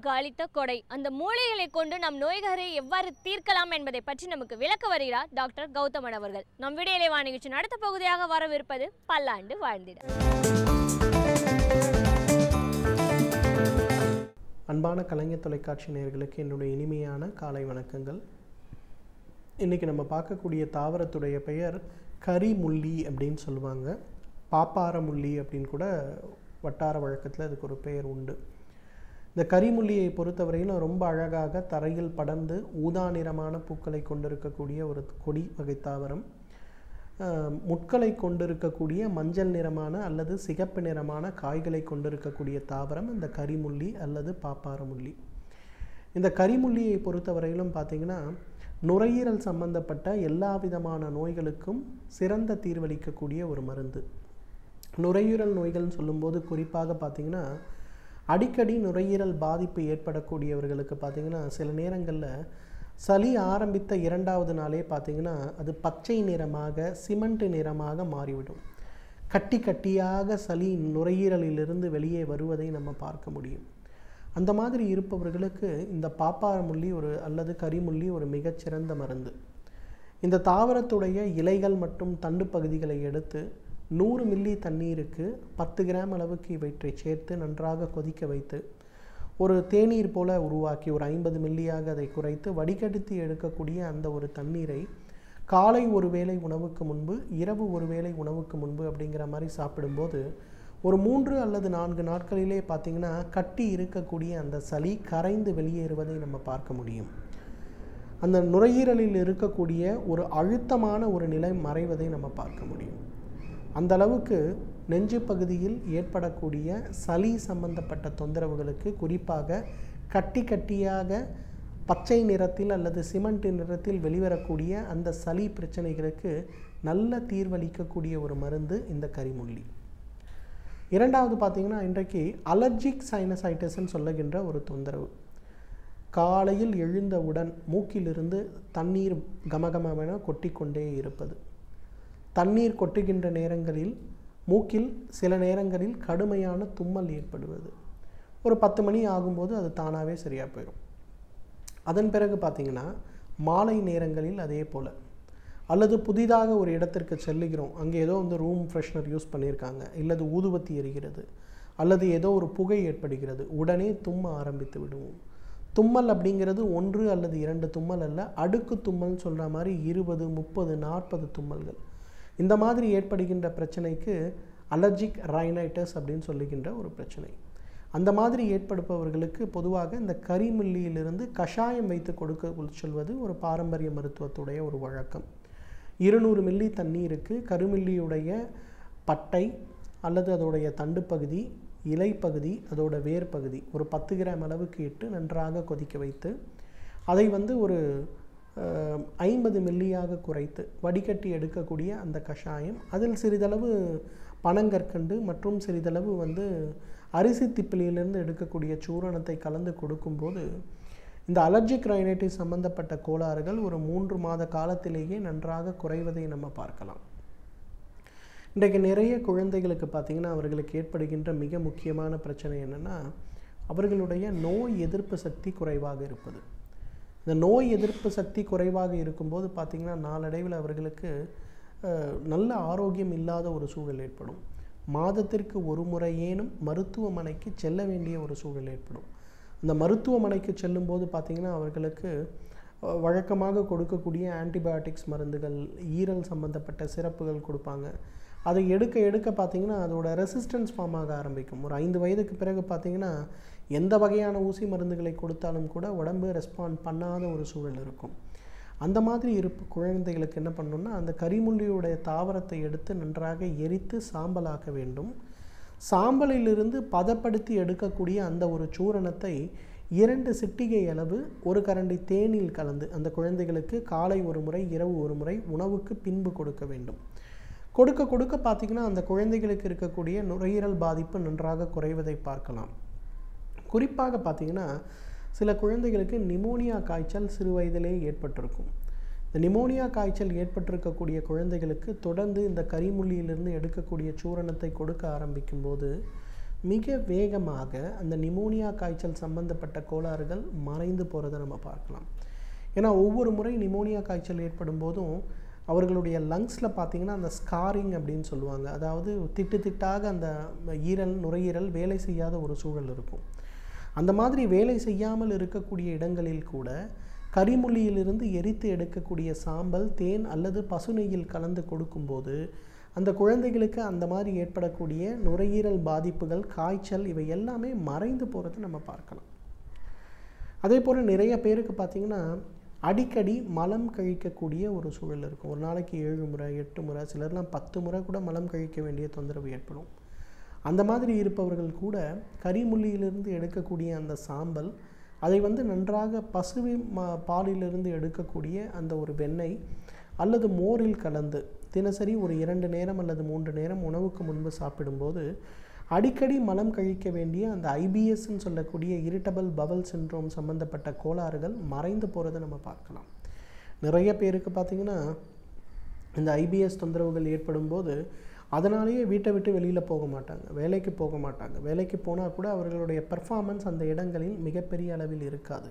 நமக்கு அளித்த கொடை அந்த மூலிகளை கொண்டு நம் நோய்களை எவ்வாறு தீர்க்கலாம் என்பதை பற்றி நமக்கு விளக்க வருகிறார் டாக்டர் கௌதமன் அவர்கள் நம் விடையிலே வாணிகிச்சு நடத்த பகுதியாக வரவிருப்பது பல்லாண்டு வாழ்ந்திட அன்பான கலைஞர் தொலைக்காட்சி நேர்களுக்கு என்னுடைய இனிமையான காலை வணக்கங்கள் இன்றைக்கி நம்ம பார்க்கக்கூடிய தாவரத்துடைய பெயர் கரிமுள்ளி அப்படின்னு சொல்லுவாங்க பாப்பாரமுள்ளி அப்படின்னு கூட வட்டார வழக்கத்தில் அதுக்கு ஒரு பெயர் உண்டு இந்த கரிமுல்லியை பொறுத்தவரையிலும் ரொம்ப அழகாக தரையில் படர்ந்து ஊதா நிறமான பூக்களை கொண்டிருக்கக்கூடிய ஒரு கொடி வகை தாவரம் முட்களை கொண்டிருக்கக்கூடிய மஞ்சள் நிறமான அல்லது சிகப்பு நிறமான காய்களை கொண்டிருக்கக்கூடிய தாவரம் இந்த கரிமுள்ளி அல்லது பாப்பாரமுள்ளி இந்த கரிமுள்ளியை பொறுத்தவரையிலும் பார்த்திங்கன்னா நுரையீரல் சம்பந்தப்பட்ட எல்லா விதமான நோய்களுக்கும் சிறந்த தீர்வளிக்கக்கூடிய ஒரு மருந்து நுரையீரல் நோய்கள்னு சொல்லும்போது குறிப்பாக பார்த்திங்கன்னா அடிக்கடி நுரையீரல் பாதிப்பு ஏற்படக்கூடியவர்களுக்கு பார்த்திங்கன்னா சில நேரங்களில் சளி ஆரம்பித்த இரண்டாவது நாளே பார்த்திங்கன்னா அது பச்சை நிறமாக சிமெண்ட் நிறமாக மாறிவிடும் கட்டி கட்டியாக சளி நுரையீரலிலிருந்து வெளியே வருவதை நம்ம பார்க்க முடியும் அந்த மாதிரி இருப்பவர்களுக்கு இந்த முள்ளி ஒரு அல்லது கரிமுள்ளி ஒரு மிகச்சிறந்த மருந்து இந்த தாவரத்துடைய இலைகள் மற்றும் தண்டு பகுதிகளை எடுத்து நூறு மில்லி தண்ணீருக்கு பத்து கிராம் அளவுக்கு இவற்றை சேர்த்து நன்றாக கொதிக்க வைத்து ஒரு தேநீர் போல உருவாக்கி ஒரு ஐம்பது மில்லியாக அதை குறைத்து வடிகட்டி எடுக்கக்கூடிய அந்த ஒரு தண்ணீரை காலை ஒரு வேளை உணவுக்கு முன்பு இரவு ஒரு வேளை உணவுக்கு முன்பு அப்படிங்கிற மாதிரி சாப்பிடும்போது ஒரு மூன்று அல்லது நான்கு நாட்களிலே பார்த்திங்கன்னா கட்டி இருக்கக்கூடிய அந்த சளி கரைந்து வெளியேறுவதை நம்ம பார்க்க முடியும் அந்த நுரையீரலில் இருக்கக்கூடிய ஒரு அழுத்தமான ஒரு நிலை மறைவதை நம்ம பார்க்க முடியும் அந்த அளவுக்கு நெஞ்சு பகுதியில் ஏற்படக்கூடிய சளி சம்பந்தப்பட்ட தொந்தரவுகளுக்கு குறிப்பாக கட்டி கட்டியாக பச்சை நிறத்தில் அல்லது சிமெண்ட் நிறத்தில் வெளிவரக்கூடிய அந்த சளி பிரச்சனைகளுக்கு நல்ல தீர்வளிக்கக்கூடிய ஒரு மருந்து இந்த கரிமுள்ளி இரண்டாவது பார்த்திங்கன்னா இன்றைக்கு அலர்ஜிக் சைனசைட்டிஸ்ன்னு சொல்லுகின்ற ஒரு தொந்தரவு காலையில் எழுந்தவுடன் மூக்கிலிருந்து தண்ணீர் கொட்டி கொட்டிக்கொண்டே இருப்பது தண்ணீர் கொட்டுகின்ற நேரங்களில் மூக்கில் சில நேரங்களில் கடுமையான தும்மல் ஏற்படுவது ஒரு பத்து மணி ஆகும்போது அது தானாகவே சரியாக போயிடும் அதன் பிறகு பார்த்திங்கன்னா மாலை நேரங்களில் அதே போல் அல்லது புதிதாக ஒரு இடத்திற்கு செல்லுகிறோம் அங்கே ஏதோ வந்து ரூம் ஃப்ரெஷ்னர் யூஸ் பண்ணியிருக்காங்க இல்லது ஊதுபத்தி எரிகிறது அல்லது ஏதோ ஒரு புகை ஏற்படுகிறது உடனே தும்ம ஆரம்பித்து விடுவோம் தும்மல் அப்படிங்கிறது ஒன்று அல்லது இரண்டு தும்மல் அல்ல அடுக்கு தும்மல்னு சொல்கிற மாதிரி இருபது முப்பது நாற்பது தும்மல்கள் இந்த மாதிரி ஏற்படுகின்ற பிரச்சனைக்கு அலர்ஜிக் ரைனைட்டஸ் அப்படின்னு சொல்லுகின்ற ஒரு பிரச்சனை அந்த மாதிரி ஏற்படுப்பவர்களுக்கு பொதுவாக இந்த கரிமில்லியிலிருந்து கஷாயம் வைத்து கொடுக்க சொல்வது ஒரு பாரம்பரிய மருத்துவத்துடைய ஒரு வழக்கம் இருநூறு மில்லி தண்ணீருக்கு கருமில்லியுடைய பட்டை அல்லது அதோடைய தண்டு பகுதி இலைப்பகுதி அதோட வேர் பகுதி ஒரு பத்து கிராம் அளவுக்கு இட்டு நன்றாக கொதிக்க வைத்து அதை வந்து ஒரு ஐம்பது மில்லியாக குறைத்து வடிகட்டி எடுக்கக்கூடிய அந்த கஷாயம் அதில் சிறிதளவு பனங்கற்கண்டு மற்றும் சிறிதளவு வந்து அரிசி திப்பிலியிலிருந்து எடுக்கக்கூடிய சூரணத்தை கலந்து கொடுக்கும்போது இந்த அலர்ஜிக் ரைனைட்டிஸ் சம்பந்தப்பட்ட கோளாறுகள் ஒரு மூன்று மாத காலத்திலேயே நன்றாக குறைவதை நம்ம பார்க்கலாம் இன்றைக்கு நிறைய குழந்தைகளுக்கு பார்த்திங்கன்னா அவர்களுக்கு ஏற்படுகின்ற மிக முக்கியமான பிரச்சனை என்னென்னா அவர்களுடைய நோய் எதிர்ப்பு சக்தி குறைவாக இருப்பது இந்த நோய் எதிர்ப்பு சக்தி குறைவாக இருக்கும்போது பார்த்திங்கன்னா நாளடைவில் அவர்களுக்கு நல்ல ஆரோக்கியம் இல்லாத ஒரு சூழல் ஏற்படும் மாதத்திற்கு ஒரு முறையேனும் மருத்துவமனைக்கு செல்ல வேண்டிய ஒரு சூழல் ஏற்படும் அந்த மருத்துவமனைக்கு செல்லும்போது பார்த்திங்கன்னா அவர்களுக்கு வழக்கமாக கொடுக்கக்கூடிய ஆன்டிபயோட்டிக்ஸ் மருந்துகள் ஈரல் சம்பந்தப்பட்ட சிறப்புகள் கொடுப்பாங்க அதை எடுக்க எடுக்க பார்த்திங்கன்னா அதோட ரெசிஸ்டன்ஸ் ஃபார்ம் ஆக ஆரம்பிக்கும் ஒரு ஐந்து வயதுக்கு பிறகு பார்த்திங்கன்னா எந்த வகையான ஊசி மருந்துகளை கொடுத்தாலும் கூட உடம்பு ரெஸ்பாண்ட் பண்ணாத ஒரு சூழல் இருக்கும் அந்த மாதிரி இருப்பு குழந்தைகளுக்கு என்ன பண்ணணும்னா அந்த கரிமுள்ளியுடைய தாவரத்தை எடுத்து நன்றாக எரித்து சாம்பலாக்க வேண்டும் சாம்பலிலிருந்து பதப்படுத்தி எடுக்கக்கூடிய அந்த ஒரு சூரணத்தை இரண்டு சிட்டிகை அளவு ஒரு கரண்டி தேனில் கலந்து அந்த குழந்தைகளுக்கு காலை ஒரு முறை இரவு ஒரு முறை உணவுக்கு பின்பு கொடுக்க வேண்டும் கொடுக்க கொடுக்க பார்த்திங்கன்னா அந்த குழந்தைகளுக்கு இருக்கக்கூடிய நுரையீரல் பாதிப்பு நன்றாக குறைவதை பார்க்கலாம் குறிப்பாக பார்த்திங்கன்னா சில குழந்தைகளுக்கு நிமோனியா காய்ச்சல் சிறு வயதிலே ஏற்பட்டிருக்கும் இந்த நிமோனியா காய்ச்சல் ஏற்பட்டிருக்கக்கூடிய குழந்தைகளுக்கு தொடர்ந்து இந்த கரிமுள்ளியிலிருந்து எடுக்கக்கூடிய சூரணத்தை கொடுக்க ஆரம்பிக்கும் போது மிக வேகமாக அந்த நிமோனியா காய்ச்சல் சம்பந்தப்பட்ட கோளாறுகள் மறைந்து போகிறத நம்ம பார்க்கலாம் ஏன்னா ஒவ்வொரு முறை நிமோனியா காய்ச்சல் ஏற்படும் போதும் அவர்களுடைய லங்ஸில் பார்த்திங்கன்னா அந்த ஸ்காரிங் அப்படின்னு சொல்லுவாங்க அதாவது திட்டு திட்டாக அந்த ஈரல் நுரையீரல் வேலை செய்யாத ஒரு சூழல் இருக்கும் அந்த மாதிரி வேலை செய்யாமல் இருக்கக்கூடிய இடங்களில் கூட கரிமொழியிலிருந்து எரித்து எடுக்கக்கூடிய சாம்பல் தேன் அல்லது பசுநெய்யில் கலந்து கொடுக்கும்போது அந்த குழந்தைகளுக்கு அந்த மாதிரி ஏற்படக்கூடிய நுரையீரல் பாதிப்புகள் காய்ச்சல் இவை எல்லாமே மறைந்து போகிறது நம்ம பார்க்கலாம் அதே போல் நிறைய பேருக்கு பார்த்திங்கன்னா அடிக்கடி மலம் கழிக்கக்கூடிய ஒரு சூழல் இருக்கும் ஒரு நாளைக்கு ஏழு முறை எட்டு முறை சிலர்லாம் பத்து முறை கூட மலம் கழிக்க வேண்டிய தொந்தரவு ஏற்படும் அந்த மாதிரி இருப்பவர்கள் கூட கரிமுள்ளியிலிருந்து எடுக்கக்கூடிய அந்த சாம்பல் அதை வந்து நன்றாக பசுவி ம பாலிலிருந்து எடுக்கக்கூடிய அந்த ஒரு வெண்ணெய் அல்லது மோரில் கலந்து தினசரி ஒரு இரண்டு நேரம் அல்லது மூன்று நேரம் உணவுக்கு முன்பு சாப்பிடும்போது அடிக்கடி மலம் கழிக்க வேண்டிய அந்த ஐபிஎஸ்ன்னு சொல்லக்கூடிய இரிட்டபிள் பவல் சின்ரோம் சம்மந்தப்பட்ட கோளாறுகள் மறைந்து போகிறத நம்ம பார்க்கலாம் நிறைய பேருக்கு பார்த்திங்கன்னா இந்த ஐபிஎஸ் தொந்தரவுகள் ஏற்படும் போது அதனாலேயே வீட்டை விட்டு வெளியில் போக மாட்டாங்க வேலைக்கு போக மாட்டாங்க வேலைக்கு போனால் கூட அவர்களுடைய பெர்ஃபார்மன்ஸ் அந்த இடங்களில் மிகப்பெரிய அளவில் இருக்காது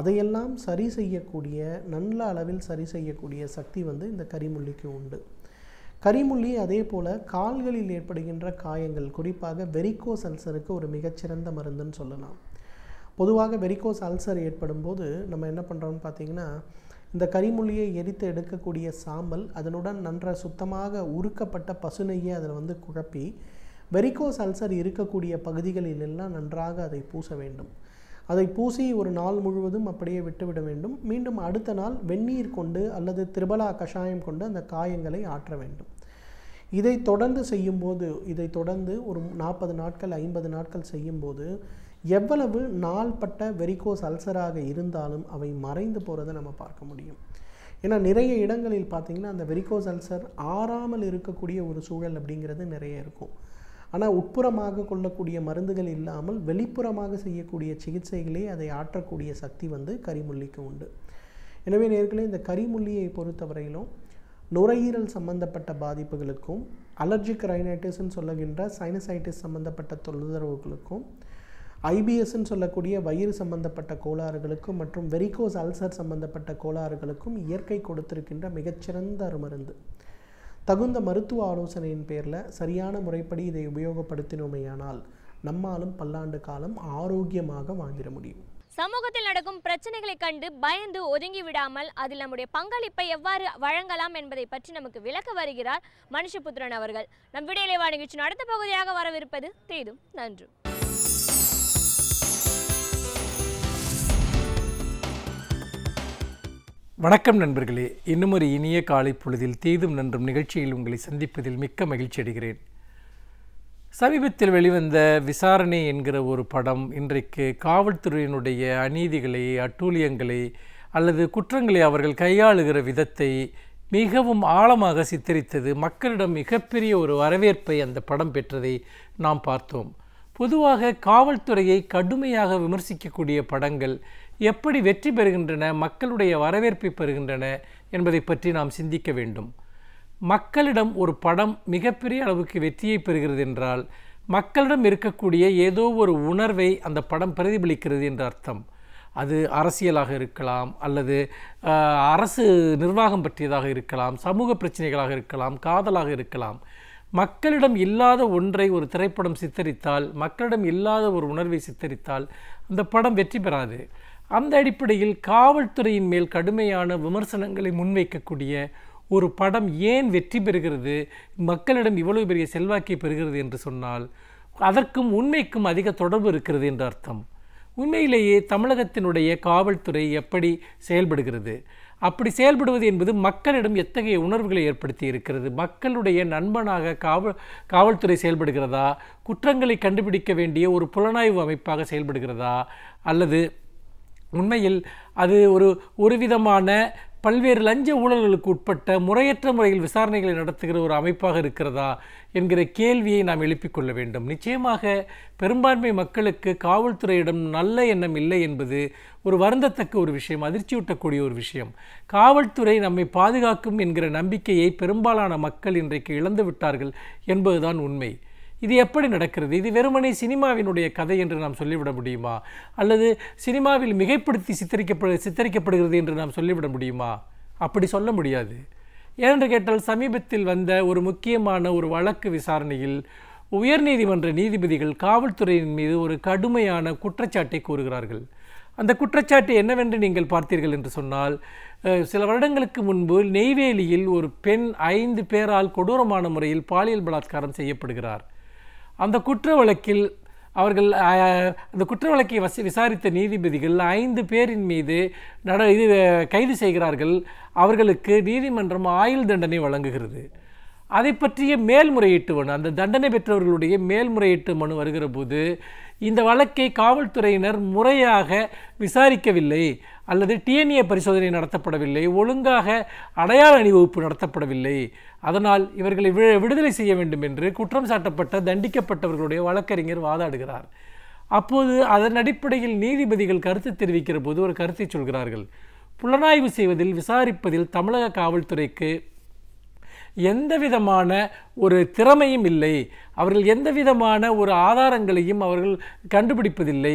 அதையெல்லாம் சரி செய்யக்கூடிய நல்ல அளவில் சரி செய்யக்கூடிய சக்தி வந்து இந்த கரிமுள்ளிக்கு உண்டு கரிமுள்ளி அதே போல் கால்களில் ஏற்படுகின்ற காயங்கள் குறிப்பாக வெரிகோஸ் அல்சருக்கு ஒரு மிகச்சிறந்த மருந்துன்னு சொல்லலாம் பொதுவாக வெரிகோஸ் அல்சர் ஏற்படும் போது நம்ம என்ன பண்ணுறோம்னு பார்த்திங்கன்னா இந்த கரிமுள்ளியை எரித்து எடுக்கக்கூடிய சாம்பல் அதனுடன் நன்ற சுத்தமாக உருக்கப்பட்ட பசுநெய்யை அதில் வந்து குழப்பி வெரிகோஸ் அல்சர் இருக்கக்கூடிய பகுதிகளில் எல்லாம் நன்றாக அதை பூச வேண்டும் அதை பூசி ஒரு நாள் முழுவதும் அப்படியே விட்டுவிட வேண்டும் மீண்டும் அடுத்த நாள் வெந்நீர் கொண்டு அல்லது திருபலா கஷாயம் கொண்டு அந்த காயங்களை ஆற்ற வேண்டும் இதை தொடர்ந்து செய்யும்போது இதை தொடர்ந்து ஒரு நாற்பது நாட்கள் ஐம்பது நாட்கள் செய்யும்போது எவ்வளவு நாள்பட்ட வெரிகோஸ் அல்சராக இருந்தாலும் அவை மறைந்து போகிறத நம்ம பார்க்க முடியும் ஏன்னா நிறைய இடங்களில் பார்த்திங்கன்னா அந்த வெரிகோஸ் அல்சர் ஆறாமல் இருக்கக்கூடிய ஒரு சூழல் அப்படிங்கிறது நிறைய இருக்கும் ஆனால் உட்புறமாக கொள்ளக்கூடிய மருந்துகள் இல்லாமல் வெளிப்புறமாக செய்யக்கூடிய சிகிச்சைகளே அதை ஆற்றக்கூடிய சக்தி வந்து கரிமுள்ளிக்கு உண்டு எனவே நேர்களே இந்த கரிமுள்ளியை பொறுத்தவரையிலும் நுரையீரல் சம்பந்தப்பட்ட பாதிப்புகளுக்கும் அலர்ஜிக் ரைனைட்டிஸ்ன்னு சொல்லுகின்ற சைனசைட்டிஸ் சம்பந்தப்பட்ட தொந்தரவுகளுக்கும் ஐபிஎஸ்ன்னு சொல்லக்கூடிய வயிறு சம்பந்தப்பட்ட கோளாறுகளுக்கும் மற்றும் வெரிகோஸ் அல்சர் சம்பந்தப்பட்ட கோளாறுகளுக்கும் இயற்கை கொடுத்திருக்கின்ற மிகச்சிறந்த மருந்து தகுந்த மருத்துவ ஆலோசனையின் பேரில் சரியான முறைப்படி இதை உபயோகப்படுத்தினோமையானால் நம்மாலும் பல்லாண்டு காலம் ஆரோக்கியமாக வாழ்ந்திட முடியும் சமூகத்தில் நடக்கும் பிரச்சனைகளை கண்டு பயந்து ஒதுங்கி விடாமல் அதில் நம்முடைய பங்களிப்பை எவ்வாறு வழங்கலாம் என்பதை பற்றி நமக்கு விளக்க வருகிறார் மனுஷபுத்திரன் அவர்கள் நம் விடையிலே வாணிகிச்சு அடுத்த பகுதியாக வரவிருப்பது தேதும் நன்றி வணக்கம் நண்பர்களே இன்னும் ஒரு இனிய காலை பொழுதில் தீதும் நன்றும் நிகழ்ச்சியில் உங்களை சந்திப்பதில் மிக்க மகிழ்ச்சி அடைகிறேன் சமீபத்தில் வெளிவந்த விசாரணை என்கிற ஒரு படம் இன்றைக்கு காவல்துறையினுடைய அநீதிகளை அட்டூழியங்களை அல்லது குற்றங்களை அவர்கள் கையாளுகிற விதத்தை மிகவும் ஆழமாக சித்தரித்தது மக்களிடம் மிகப்பெரிய ஒரு வரவேற்பை அந்த படம் பெற்றதை நாம் பார்த்தோம் பொதுவாக காவல்துறையை கடுமையாக விமர்சிக்கக்கூடிய படங்கள் எப்படி வெற்றி பெறுகின்றன மக்களுடைய வரவேற்பை பெறுகின்றன என்பதை பற்றி நாம் சிந்திக்க வேண்டும் மக்களிடம் ஒரு படம் மிகப்பெரிய அளவுக்கு வெற்றியை பெறுகிறது என்றால் மக்களிடம் இருக்கக்கூடிய ஏதோ ஒரு உணர்வை அந்த படம் பிரதிபலிக்கிறது என்று அர்த்தம் அது அரசியலாக இருக்கலாம் அல்லது அரசு நிர்வாகம் பற்றியதாக இருக்கலாம் சமூக பிரச்சனைகளாக இருக்கலாம் காதலாக இருக்கலாம் மக்களிடம் இல்லாத ஒன்றை ஒரு திரைப்படம் சித்தரித்தால் மக்களிடம் இல்லாத ஒரு உணர்வை சித்தரித்தால் அந்த படம் வெற்றி பெறாது அந்த அடிப்படையில் காவல்துறையின் மேல் கடுமையான விமர்சனங்களை முன்வைக்கக்கூடிய ஒரு படம் ஏன் வெற்றி பெறுகிறது மக்களிடம் இவ்வளவு பெரிய செல்வாக்கை பெறுகிறது என்று சொன்னால் அதற்கும் உண்மைக்கும் அதிக தொடர்பு இருக்கிறது என்று அர்த்தம் உண்மையிலேயே தமிழகத்தினுடைய காவல்துறை எப்படி செயல்படுகிறது அப்படி செயல்படுவது என்பது மக்களிடம் எத்தகைய உணர்வுகளை ஏற்படுத்தி இருக்கிறது மக்களுடைய நண்பனாக காவல் காவல்துறை செயல்படுகிறதா குற்றங்களை கண்டுபிடிக்க வேண்டிய ஒரு புலனாய்வு அமைப்பாக செயல்படுகிறதா அல்லது உண்மையில் அது ஒரு ஒரு விதமான பல்வேறு லஞ்ச ஊழல்களுக்கு உட்பட்ட முறையற்ற முறையில் விசாரணைகளை நடத்துகிற ஒரு அமைப்பாக இருக்கிறதா என்கிற கேள்வியை நாம் எழுப்பிக்கொள்ள வேண்டும் நிச்சயமாக பெரும்பான்மை மக்களுக்கு காவல்துறையிடம் நல்ல எண்ணம் இல்லை என்பது ஒரு வருந்தத்தக்க ஒரு விஷயம் அதிர்ச்சியூட்டக்கூடிய ஒரு விஷயம் காவல்துறை நம்மை பாதுகாக்கும் என்கிற நம்பிக்கையை பெரும்பாலான மக்கள் இன்றைக்கு இழந்து விட்டார்கள் என்பதுதான் உண்மை இது எப்படி நடக்கிறது இது வெறுமனே சினிமாவினுடைய கதை என்று நாம் சொல்லிவிட முடியுமா அல்லது சினிமாவில் மிகைப்படுத்தி சித்தரிக்கப்படு சித்தரிக்கப்படுகிறது என்று நாம் சொல்லிவிட முடியுமா அப்படி சொல்ல முடியாது ஏனென்று கேட்டால் சமீபத்தில் வந்த ஒரு முக்கியமான ஒரு வழக்கு விசாரணையில் உயர்நீதிமன்ற நீதிபதிகள் காவல்துறையின் மீது ஒரு கடுமையான குற்றச்சாட்டை கூறுகிறார்கள் அந்த குற்றச்சாட்டு என்னவென்று நீங்கள் பார்த்தீர்கள் என்று சொன்னால் சில வருடங்களுக்கு முன்பு நெய்வேலியில் ஒரு பெண் ஐந்து பேரால் கொடூரமான முறையில் பாலியல் பலாத்காரம் செய்யப்படுகிறார் அந்த குற்ற வழக்கில் அவர்கள் அந்த குற்ற வழக்கை வசி விசாரித்த நீதிபதிகள் ஐந்து பேரின் மீது நட இது கைது செய்கிறார்கள் அவர்களுக்கு நீதிமன்றம் ஆயுள் தண்டனை வழங்குகிறது அதை பற்றிய மேல்முறையீட்டு மனு அந்த தண்டனை பெற்றவர்களுடைய மேல்முறையீட்டு மனு வருகிற போது இந்த வழக்கை காவல்துறையினர் முறையாக விசாரிக்கவில்லை அல்லது டிஎன்ஏ பரிசோதனை நடத்தப்படவில்லை ஒழுங்காக அடையாள அணிவகுப்பு நடத்தப்படவில்லை அதனால் இவர்களை விடுதலை செய்ய வேண்டும் என்று குற்றம் சாட்டப்பட்ட தண்டிக்கப்பட்டவர்களுடைய வழக்கறிஞர் வாதாடுகிறார் அப்போது அதன் அடிப்படையில் நீதிபதிகள் கருத்து தெரிவிக்கிற போது ஒரு கருத்தை சொல்கிறார்கள் புலனாய்வு செய்வதில் விசாரிப்பதில் தமிழக காவல்துறைக்கு எந்த விதமான ஒரு திறமையும் இல்லை அவர்கள் எந்த விதமான ஒரு ஆதாரங்களையும் அவர்கள் கண்டுபிடிப்பதில்லை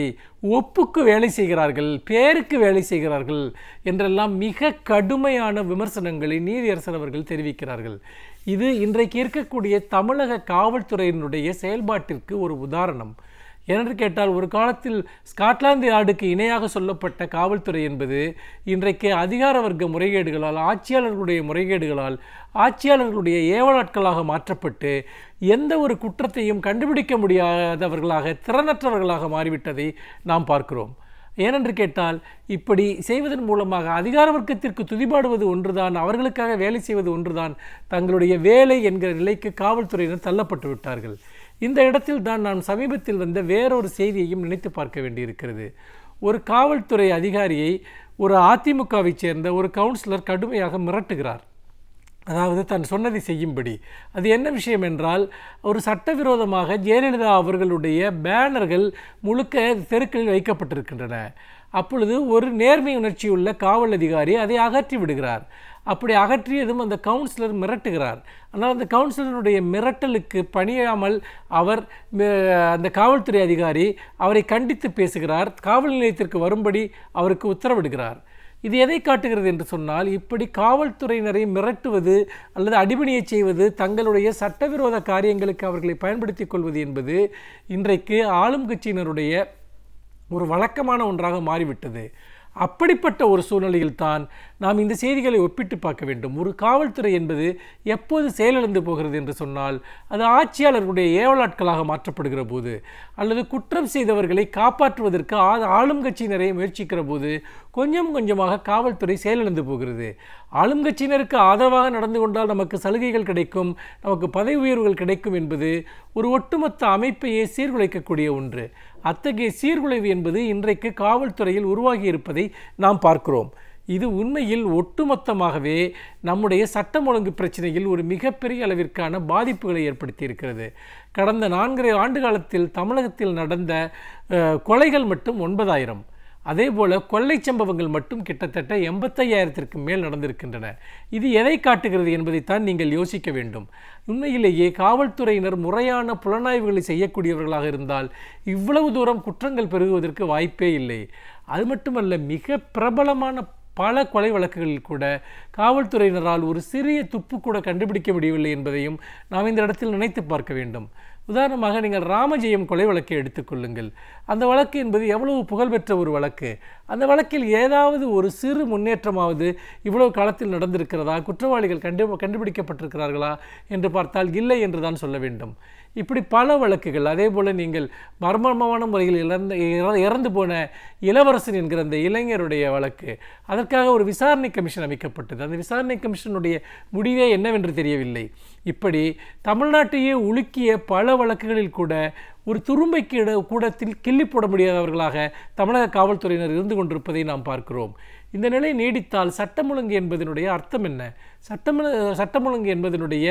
ஒப்புக்கு வேலை செய்கிறார்கள் பேருக்கு வேலை செய்கிறார்கள் என்றெல்லாம் மிக கடுமையான விமர்சனங்களை நீதியரசர் அவர்கள் தெரிவிக்கிறார்கள் இது இன்றைக்கு இருக்கக்கூடிய தமிழக காவல்துறையினுடைய செயல்பாட்டிற்கு ஒரு உதாரணம் ஏனென்று கேட்டால் ஒரு காலத்தில் ஸ்காட்லாந்து யார்டுக்கு இணையாக சொல்லப்பட்ட காவல்துறை என்பது இன்றைக்கு அதிகார வர்க்க முறைகேடுகளால் ஆட்சியாளர்களுடைய முறைகேடுகளால் ஆட்சியாளர்களுடைய ஏவலாட்களாக மாற்றப்பட்டு எந்த ஒரு குற்றத்தையும் கண்டுபிடிக்க முடியாதவர்களாக திறனற்றவர்களாக மாறிவிட்டதை நாம் பார்க்கிறோம் ஏனென்று கேட்டால் இப்படி செய்வதன் மூலமாக அதிகார வர்க்கத்திற்கு துதிபாடுவது ஒன்றுதான் அவர்களுக்காக வேலை செய்வது ஒன்றுதான் தங்களுடைய வேலை என்கிற நிலைக்கு காவல்துறையினர் தள்ளப்பட்டு விட்டார்கள் இந்த இடத்தில் தான் நான் சமீபத்தில் வந்த வேறொரு செய்தியையும் நினைத்து பார்க்க வேண்டியிருக்கிறது ஒரு காவல்துறை அதிகாரியை ஒரு அதிமுகவை சேர்ந்த ஒரு கவுன்சிலர் கடுமையாக மிரட்டுகிறார் அதாவது தான் சொன்னதை செய்யும்படி அது என்ன விஷயம் என்றால் ஒரு சட்டவிரோதமாக ஜெயலலிதா அவர்களுடைய பேனர்கள் முழுக்க தெருக்களில் வைக்கப்பட்டிருக்கின்றன அப்பொழுது ஒரு நேர்மை உணர்ச்சியுள்ள காவல் அதிகாரி அதை அகற்றி விடுகிறார் அப்படி அகற்றியதும் அந்த கவுன்சிலர் மிரட்டுகிறார் ஆனால் அந்த கவுன்சிலருடைய மிரட்டலுக்கு பணியாமல் அவர் அந்த காவல்துறை அதிகாரி அவரை கண்டித்து பேசுகிறார் காவல் நிலையத்திற்கு வரும்படி அவருக்கு உத்தரவிடுகிறார் இது எதை காட்டுகிறது என்று சொன்னால் இப்படி காவல்துறையினரை மிரட்டுவது அல்லது அடிபணியை செய்வது தங்களுடைய சட்டவிரோத காரியங்களுக்கு அவர்களை பயன்படுத்தி கொள்வது என்பது இன்றைக்கு ஆளும் கட்சியினருடைய ஒரு வழக்கமான ஒன்றாக மாறிவிட்டது அப்படிப்பட்ட ஒரு சூழ்நிலையில் தான் நாம் இந்த செய்திகளை ஒப்பிட்டு பார்க்க வேண்டும் ஒரு காவல்துறை என்பது எப்போது செயலிழந்து போகிறது என்று சொன்னால் அது ஆட்சியாளர்களுடைய ஏவலாட்களாக மாற்றப்படுகிற போது அல்லது குற்றம் செய்தவர்களை காப்பாற்றுவதற்கு ஆளும் கட்சியினரை முயற்சிக்கிற போது கொஞ்சம் கொஞ்சமாக காவல்துறை செயலிழந்து போகிறது ஆளும் கட்சியினருக்கு ஆதரவாக நடந்து கொண்டால் நமக்கு சலுகைகள் கிடைக்கும் நமக்கு பதவி உயர்வுகள் கிடைக்கும் என்பது ஒரு ஒட்டுமொத்த அமைப்பையே சீர்குலைக்கக்கூடிய ஒன்று அத்தகைய சீர்குலைவு என்பது இன்றைக்கு காவல்துறையில் உருவாகி இருப்பதை நாம் பார்க்கிறோம் இது உண்மையில் ஒட்டுமொத்தமாகவே நம்முடைய சட்டம் ஒழுங்கு பிரச்சனையில் ஒரு மிகப்பெரிய அளவிற்கான பாதிப்புகளை ஏற்படுத்தி இருக்கிறது கடந்த நான்கரை ஆண்டு காலத்தில் தமிழகத்தில் நடந்த கொலைகள் மட்டும் ஒன்பதாயிரம் அதே போல் கொள்ளை சம்பவங்கள் மட்டும் கிட்டத்தட்ட எண்பத்தையாயிரத்திற்கு மேல் நடந்திருக்கின்றன இது எதை காட்டுகிறது என்பதைத்தான் நீங்கள் யோசிக்க வேண்டும் உண்மையிலேயே காவல்துறையினர் முறையான புலனாய்வுகளை செய்யக்கூடியவர்களாக இருந்தால் இவ்வளவு தூரம் குற்றங்கள் பெருகுவதற்கு வாய்ப்பே இல்லை அது மட்டுமல்ல மிக பிரபலமான பல கொலை வழக்குகளில் கூட காவல்துறையினரால் ஒரு சிறிய துப்பு கூட கண்டுபிடிக்க முடியவில்லை என்பதையும் நாம் இந்த இடத்தில் நினைத்து பார்க்க வேண்டும் உதாரணமாக நீங்கள் ராமஜெயம் கொலை வழக்கை எடுத்துக்கொள்ளுங்கள் அந்த வழக்கு என்பது எவ்வளவு புகழ்பெற்ற ஒரு வழக்கு அந்த வழக்கில் ஏதாவது ஒரு சிறு முன்னேற்றமாவது இவ்வளவு காலத்தில் நடந்திருக்கிறதா குற்றவாளிகள் கண்டு கண்டுபிடிக்கப்பட்டிருக்கிறார்களா என்று பார்த்தால் இல்லை என்று தான் சொல்ல வேண்டும் இப்படி பல வழக்குகள் அதே போல் நீங்கள் மர்மமான முறையில் இறந்து இறந்து போன இளவரசன் என்கிற அந்த இளைஞருடைய வழக்கு அதற்காக ஒரு விசாரணை கமிஷன் அமைக்கப்பட்டது அந்த விசாரணை கமிஷனுடைய முடிவே என்னவென்று தெரியவில்லை இப்படி தமிழ்நாட்டையே உலுக்கிய பல வழக்குகளில் கூட ஒரு துரும்பைக்கு கூடத்தில் கிள்ளி போட முடியாதவர்களாக தமிழக காவல்துறையினர் இருந்து கொண்டிருப்பதை நாம் பார்க்கிறோம் இந்த நிலை நீடித்தால் சட்டம் ஒழுங்கு என்பதனுடைய அர்த்தம் என்ன சட்டம் சட்டம் ஒழுங்கு என்பதனுடைய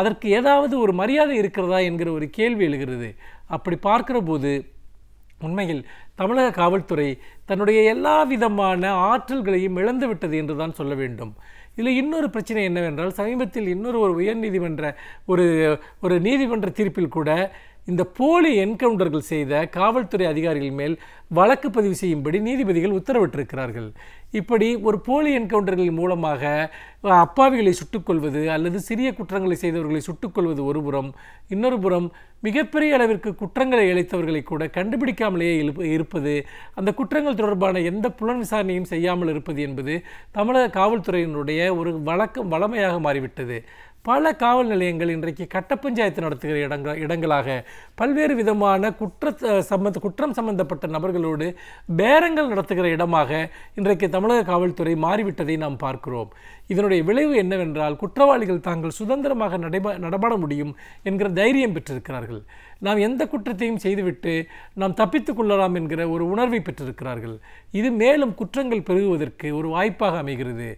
அதற்கு ஏதாவது ஒரு மரியாதை இருக்கிறதா என்கிற ஒரு கேள்வி எழுகிறது அப்படி பார்க்கிற போது உண்மையில் தமிழக காவல்துறை தன்னுடைய எல்லா விதமான ஆற்றல்களையும் இழந்துவிட்டது என்று தான் சொல்ல வேண்டும் இதில் இன்னொரு பிரச்சனை என்னவென்றால் சமீபத்தில் இன்னொரு ஒரு உயர்நீதிமன்ற ஒரு ஒரு நீதிமன்ற தீர்ப்பில் கூட இந்த போலி என்கவுண்டர்கள் செய்த காவல்துறை அதிகாரிகள் மேல் வழக்கு பதிவு செய்யும்படி நீதிபதிகள் உத்தரவிட்டிருக்கிறார்கள் இப்படி ஒரு போலி என்கவுண்டர்கள் மூலமாக அப்பாவிகளை சுட்டுக்கொள்வது அல்லது சிறிய குற்றங்களை செய்தவர்களை சுட்டுக்கொள்வது ஒரு புறம் இன்னொரு புறம் மிகப்பெரிய அளவிற்கு குற்றங்களை இழைத்தவர்களை கூட கண்டுபிடிக்காமலேயே இருப்பது அந்த குற்றங்கள் தொடர்பான எந்த புலன் விசாரணையும் செய்யாமல் இருப்பது என்பது தமிழக காவல்துறையினுடைய ஒரு வழக்கம் வளமையாக மாறிவிட்டது பல காவல் நிலையங்கள் இன்றைக்கு கட்ட பஞ்சாயத்து நடத்துகிற இடங்கள் இடங்களாக பல்வேறு விதமான குற்ற சம்பந்த குற்றம் சம்பந்தப்பட்ட நபர்களோடு பேரங்கள் நடத்துகிற இடமாக இன்றைக்கு தமிழக காவல்துறை மாறிவிட்டதை நாம் பார்க்கிறோம் இதனுடைய விளைவு என்னவென்றால் குற்றவாளிகள் தாங்கள் சுதந்திரமாக நடைபெ நடமாட முடியும் என்கிற தைரியம் பெற்றிருக்கிறார்கள் நாம் எந்த குற்றத்தையும் செய்துவிட்டு நாம் தப்பித்து கொள்ளலாம் என்கிற ஒரு உணர்வை பெற்றிருக்கிறார்கள் இது மேலும் குற்றங்கள் பெருகுவதற்கு ஒரு வாய்ப்பாக அமைகிறது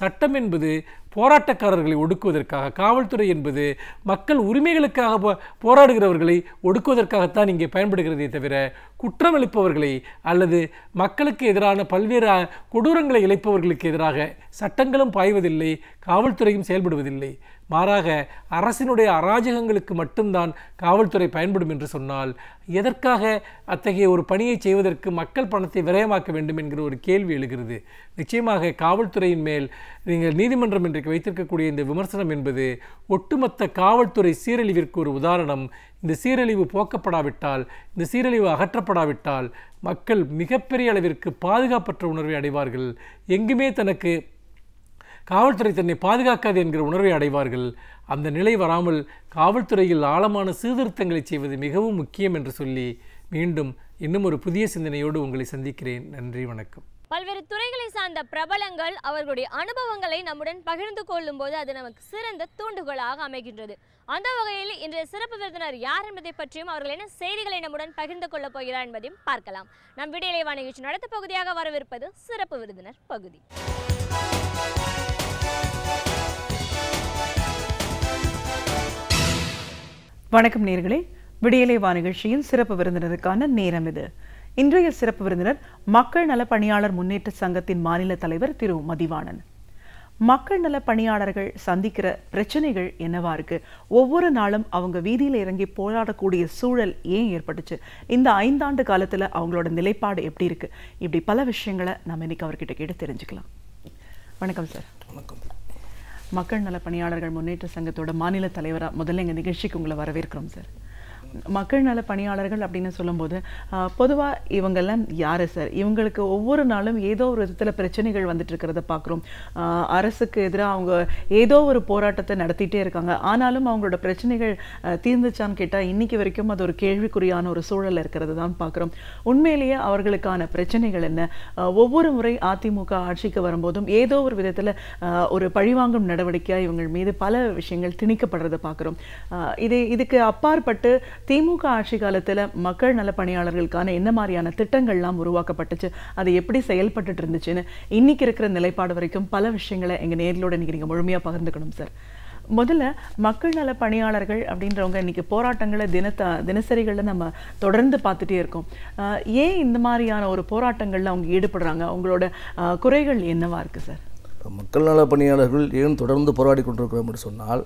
சட்டம் என்பது போராட்டக்காரர்களை ஒடுக்குவதற்காக காவல்துறை என்பது மக்கள் உரிமைகளுக்காக போராடுகிறவர்களை ஒடுக்குவதற்காகத்தான் இங்கே பயன்படுகிறதே தவிர குற்றம் எழுப்பவர்களை அல்லது மக்களுக்கு எதிரான பல்வேறு கொடூரங்களை இழைப்பவர்களுக்கு எதிராக சட்டங்களும் பாய்வதில்லை காவல்துறையும் செயல்படுவதில்லை மாறாக அரசினுடைய அராஜகங்களுக்கு மட்டும்தான் காவல்துறை பயன்படும் என்று சொன்னால் எதற்காக அத்தகைய ஒரு பணியை செய்வதற்கு மக்கள் பணத்தை விரயமாக்க வேண்டும் என்கிற ஒரு கேள்வி எழுகிறது நிச்சயமாக காவல்துறையின் மேல் நீங்கள் நீதிமன்றம் இன்றைக்கு வைத்திருக்கக்கூடிய இந்த விமர்சனம் என்பது ஒட்டுமொத்த காவல்துறை சீரழிவிற்கு ஒரு உதாரணம் இந்த சீரழிவு போக்கப்படாவிட்டால் இந்த சீரழிவு அகற்றப்படாவிட்டால் மக்கள் மிகப்பெரிய அளவிற்கு பாதுகாப்பற்ற உணர்வை அடைவார்கள் எங்குமே தனக்கு காவல்துறை தன்னை பாதுகாக்காது என்கிற உணர்வை அடைவார்கள் அந்த நிலை வராமல் காவல்துறையில் ஆழமான சீர்திருத்தங்களை செய்வது மிகவும் முக்கியம் என்று சொல்லி மீண்டும் இன்னும் ஒரு புதிய சிந்தனையோடு உங்களை சந்திக்கிறேன் நன்றி வணக்கம் பல்வேறு துறைகளை சார்ந்த பிரபலங்கள் அவர்களுடைய அனுபவங்களை நம்முடன் பகிர்ந்து கொள்ளும் போது அது நமக்கு சிறந்த தூண்டுகோலாக அமைகின்றது அந்த வகையில் இன்றைய சிறப்பு விருந்தினர் யார் என்பதை பற்றியும் அவர்கள் என்ன செய்திகளை நம்முடன் பகிர்ந்து கொள்ளப் போகிறார் என்பதையும் பார்க்கலாம் நம் விடியலை நிகழ்ச்சி நடத்த பகுதியாக வரவிருப்பது சிறப்பு விருந்தினர் பகுதி வணக்கம் நேர்களே விடியலை வா நிகழ்ச்சியின் சிறப்பு விருந்தினருக்கான நேரம் இது இன்றைய சிறப்பு விருந்தினர் மக்கள் நல பணியாளர் முன்னேற்ற சங்கத்தின் மாநில தலைவர் திரு மதிவாணன் மக்கள் நல பணியாளர்கள் சந்திக்கிற பிரச்சனைகள் என்னவா இருக்கு ஒவ்வொரு நாளும் அவங்க வீதியில் இறங்கி போராடக்கூடிய சூழல் ஏன் ஏற்பட்டுச்சு இந்த ஐந்தாண்டு காலத்துல அவங்களோட நிலைப்பாடு எப்படி இருக்கு இப்படி பல விஷயங்களை நம்ம இன்னைக்கு அவர்கிட்ட கேட்டு தெரிஞ்சுக்கலாம் வணக்கம் சார் வணக்கம் மக்கள் நல பணியாளர்கள் முன்னேற்ற சங்கத்தோட மாநில தலைவராக முதல்ல எங்கள் நிகழ்ச்சிக்கு உங்களை வரவேற்கிறோம் சார் மக்கள் நல பணியாளர்கள் அப்படின்னு சொல்லும்போது பொதுவாக இவங்கெல்லாம் யார் சார் இவங்களுக்கு ஒவ்வொரு நாளும் ஏதோ ஒரு விதத்தில் பிரச்சனைகள் வந்துட்டு இருக்கிறத பார்க்குறோம் அரசுக்கு எதிராக அவங்க ஏதோ ஒரு போராட்டத்தை நடத்திட்டே இருக்காங்க ஆனாலும் அவங்களோட பிரச்சனைகள் தீர்ந்துச்சான்னு கேட்டால் இன்றைக்கி வரைக்கும் அது ஒரு கேள்விக்குறியான ஒரு சூழல் இருக்கிறது தான் பார்க்குறோம் உண்மையிலேயே அவர்களுக்கான பிரச்சனைகள் என்ன ஒவ்வொரு முறை அதிமுக ஆட்சிக்கு வரும்போதும் ஏதோ ஒரு விதத்தில் ஒரு பழிவாங்கும் நடவடிக்கையாக இவங்கள் மீது பல விஷயங்கள் திணிக்கப்படுறதை பார்க்குறோம் இது இதுக்கு அப்பாற்பட்டு திமுக ஆட்சி காலத்தில் மக்கள் நல பணியாளர்களுக்கான என்ன மாதிரியான திட்டங்கள்லாம் உருவாக்கப்பட்டுச்சு அது எப்படி செயல்பட்டுட்டு இருந்துச்சுன்னு இன்னைக்கு இருக்கிற நிலைப்பாடு வரைக்கும் பல விஷயங்களை எங்கள் நேர்களோட இன்றைக்கி நீங்கள் முழுமையாக பகிர்ந்துக்கணும் சார் முதல்ல மக்கள் நல பணியாளர்கள் அப்படின்றவங்க இன்றைக்கி போராட்டங்களை தினத்த தினசரிகளில் நம்ம தொடர்ந்து பார்த்துட்டே இருக்கோம் ஏன் இந்த மாதிரியான ஒரு போராட்டங்களில் அவங்க ஈடுபடுறாங்க அவங்களோட குறைகள் என்னவாக இருக்குது சார் மக்கள் நல பணியாளர்கள் ஏன் தொடர்ந்து போராடி கொண்டிருக்கிறோம் அப்படின்னு சொன்னால்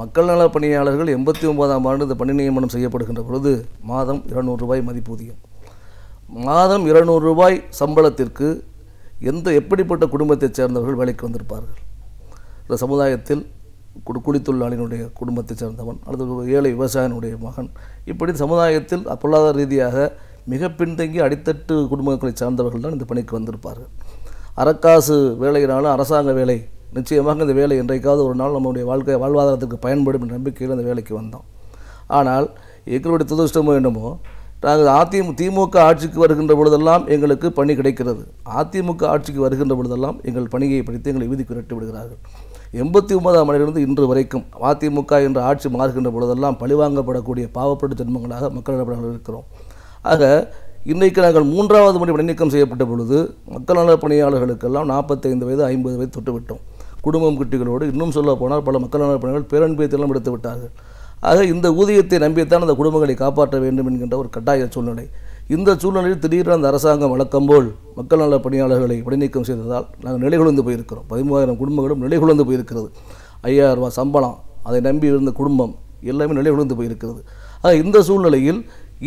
மக்கள் நல பணியாளர்கள் எண்பத்தி ஒன்பதாம் ஆண்டு இந்த பணி நியமனம் செய்யப்படுகின்ற பொழுது மாதம் இருநூறு ரூபாய் மதிப்பூதியம் மாதம் இருநூறு ரூபாய் சம்பளத்திற்கு எந்த எப்படிப்பட்ட குடும்பத்தைச் சேர்ந்தவர்கள் வேலைக்கு வந்திருப்பார்கள் இந்த சமுதாயத்தில் குடி கூலித்தொழிலாளினுடைய குடும்பத்தைச் சேர்ந்தவன் அல்லது ஏழை விவசாயினுடைய மகன் இப்படி சமுதாயத்தில் பொருளாதார ரீதியாக மிக பின்தங்கி அடித்தட்டு குடும்பங்களைச் சார்ந்தவர்கள் தான் இந்த பணிக்கு வந்திருப்பார்கள் அறக்காசு வேலையினாலும் அரசாங்க வேலை நிச்சயமாக இந்த வேலை என்றைக்காவது ஒரு நாள் நம்முடைய வாழ்க்கை வாழ்வாதாரத்துக்கு பயன்படும் என்ற நம்பிக்கையில் அந்த வேலைக்கு வந்தோம் ஆனால் எங்களுடைய துதிஷ்டமோ என்னமோ நாங்கள் அதிமுக திமுக ஆட்சிக்கு வருகின்ற பொழுதெல்லாம் எங்களுக்கு பணி கிடைக்கிறது அதிமுக ஆட்சிக்கு வருகின்ற பொழுதெல்லாம் எங்கள் பணியை படித்து எங்களை விதி குரட்டி விடுகிறார்கள் எண்பத்தி ஒன்பதாம் ஆண்டிலிருந்து இன்று வரைக்கும் அதிமுக என்ற ஆட்சி மாறுகின்ற பொழுதெல்லாம் பழிவாங்கப்படக்கூடிய பாவப்பட்ட ஜென்மங்களாக மக்களிடப்படாமல் இருக்கிறோம் ஆக இன்றைக்கு நாங்கள் மூன்றாவது முறை நீக்கம் செய்யப்பட்ட பொழுது மக்கள் நல பணியாளர்களுக்கெல்லாம் நாற்பத்தைந்து வயது ஐம்பது வயது தொட்டுவிட்டோம் குடும்பம் குட்டிகளோடு இன்னும் சொல்ல போனால் பல மக்கள் நலப்பணிகள் பேரன்பயத்திலும் எடுத்து விட்டார்கள் ஆக இந்த ஊதியத்தை நம்பியத்தான் அந்த குடும்பங்களை காப்பாற்ற வேண்டும் என்கின்ற ஒரு கட்டாய சூழ்நிலை இந்த சூழ்நிலையில் திடீரென அந்த அரசாங்கம் வழக்கம்போல் மக்கள் நல பணியாளர்களை பணிநீக்கம் செய்ததால் நாங்கள் நிலைகுலந்து போயிருக்கிறோம் பதிமூவாயிரம் குடும்பங்களும் நிலைகுலந்து போயிருக்கிறது ஐயாயிரம் ரூபா சம்பளம் அதை நம்பி இருந்த குடும்பம் எல்லாமே நிலைகுலந்து போயிருக்கிறது ஆக இந்த சூழ்நிலையில்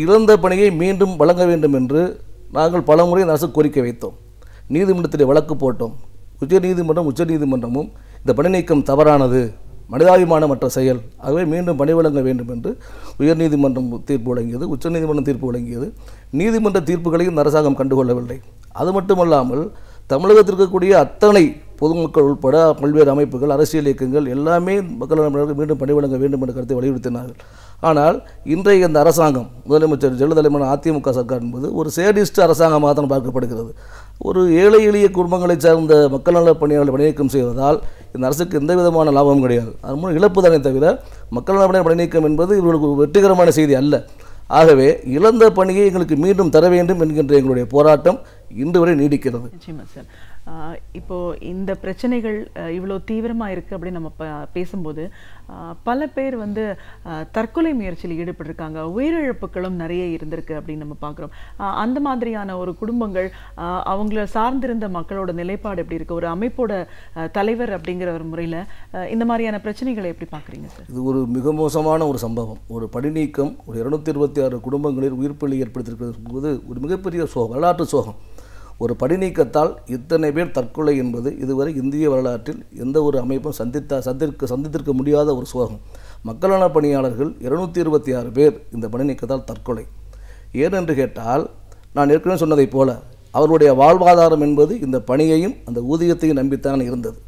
இழந்த பணியை மீண்டும் வழங்க வேண்டும் என்று நாங்கள் பல முறை அரசு கோரிக்கை வைத்தோம் நீதிமன்றத்தில் வழக்கு போட்டோம் உச்சநீதிமன்றம் உச்சநீதிமன்றமும் இந்த பணி நீக்கம் தவறானது மனிதாபிமானமற்ற செயல் ஆகவே மீண்டும் பணி வழங்க வேண்டும் என்று உயர்நீதிமன்றம் தீர்ப்பு வழங்கியது உச்சநீதிமன்றம் தீர்ப்பு வழங்கியது நீதிமன்ற தீர்ப்புகளையும் அரசாங்கம் கண்டுகொள்ளவில்லை அது மட்டுமல்லாமல் தமிழகத்தில் இருக்கக்கூடிய அத்தனை பொதுமக்கள் உட்பட பல்வேறு அமைப்புகள் அரசியல் இயக்கங்கள் எல்லாமே மக்கள் மீண்டும் பணி வழங்க வேண்டும் என்ற கருத்தை வலியுறுத்தினார்கள் ஆனால் இன்றைய இந்த அரசாங்கம் முதலமைச்சர் ஜெயலலிதலைமான அதிமுக சர்க்கார் என்பது ஒரு சேடிஸ்ட் அரசாங்கமாக தான் பார்க்கப்படுகிறது ஒரு ஏழை எளிய குடும்பங்களைச் சார்ந்த மக்கள் நல பணியாளர்கள் பணிநீக்கம் செய்வதால் இந்த அரசுக்கு எந்த விதமான லாபமும் கிடையாது அது மூலம் இழப்பு தானே தவிர மக்கள் நல பணியாளர் பணிநீக்கம் என்பது இவர்களுக்கு ஒரு வெற்றிகரமான செய்தி அல்ல ஆகவே இழந்த பணியை எங்களுக்கு மீண்டும் தர வேண்டும் என்கின்ற எங்களுடைய போராட்டம் இன்று வரை நீடிக்கிறது இப்போது இந்த பிரச்சனைகள் இவ்வளோ தீவிரமாக இருக்குது அப்படின்னு நம்ம ப பேசும்போது பல பேர் வந்து தற்கொலை முயற்சியில் ஈடுபட்டிருக்காங்க உயிரிழப்புகளும் நிறைய இருந்திருக்கு அப்படின்னு நம்ம பார்க்குறோம் அந்த மாதிரியான ஒரு குடும்பங்கள் அவங்கள சார்ந்திருந்த மக்களோட நிலைப்பாடு எப்படி இருக்குது ஒரு அமைப்போட தலைவர் அப்படிங்கிற ஒரு முறையில் இந்த மாதிரியான பிரச்சனைகளை எப்படி பார்க்குறீங்க சார் இது ஒரு மிக மோசமான ஒரு சம்பவம் ஒரு படிநீக்கம் ஒரு இரநூத்தி இருபத்தி ஆறு குடும்பங்களில் உயிர்ப்பள்ளி ஏற்படுத்தியிருக்கிறது போது ஒரு மிகப்பெரிய சோகம் வரலாற்று சோகம் ஒரு படிநீக்கத்தால் இத்தனை பேர் தற்கொலை என்பது இதுவரை இந்திய வரலாற்றில் எந்த ஒரு அமைப்பும் சந்தித்த சந்திக்க சந்தித்திருக்க முடியாத ஒரு சோகம் மக்களான பணியாளர்கள் இருநூத்தி இருபத்தி ஆறு பேர் இந்த பணிநீக்கத்தால் தற்கொலை ஏனென்று கேட்டால் நான் ஏற்கனவே சொன்னதைப் போல அவருடைய வாழ்வாதாரம் என்பது இந்த பணியையும் அந்த ஊதியத்தையும் நம்பித்தான் இருந்தது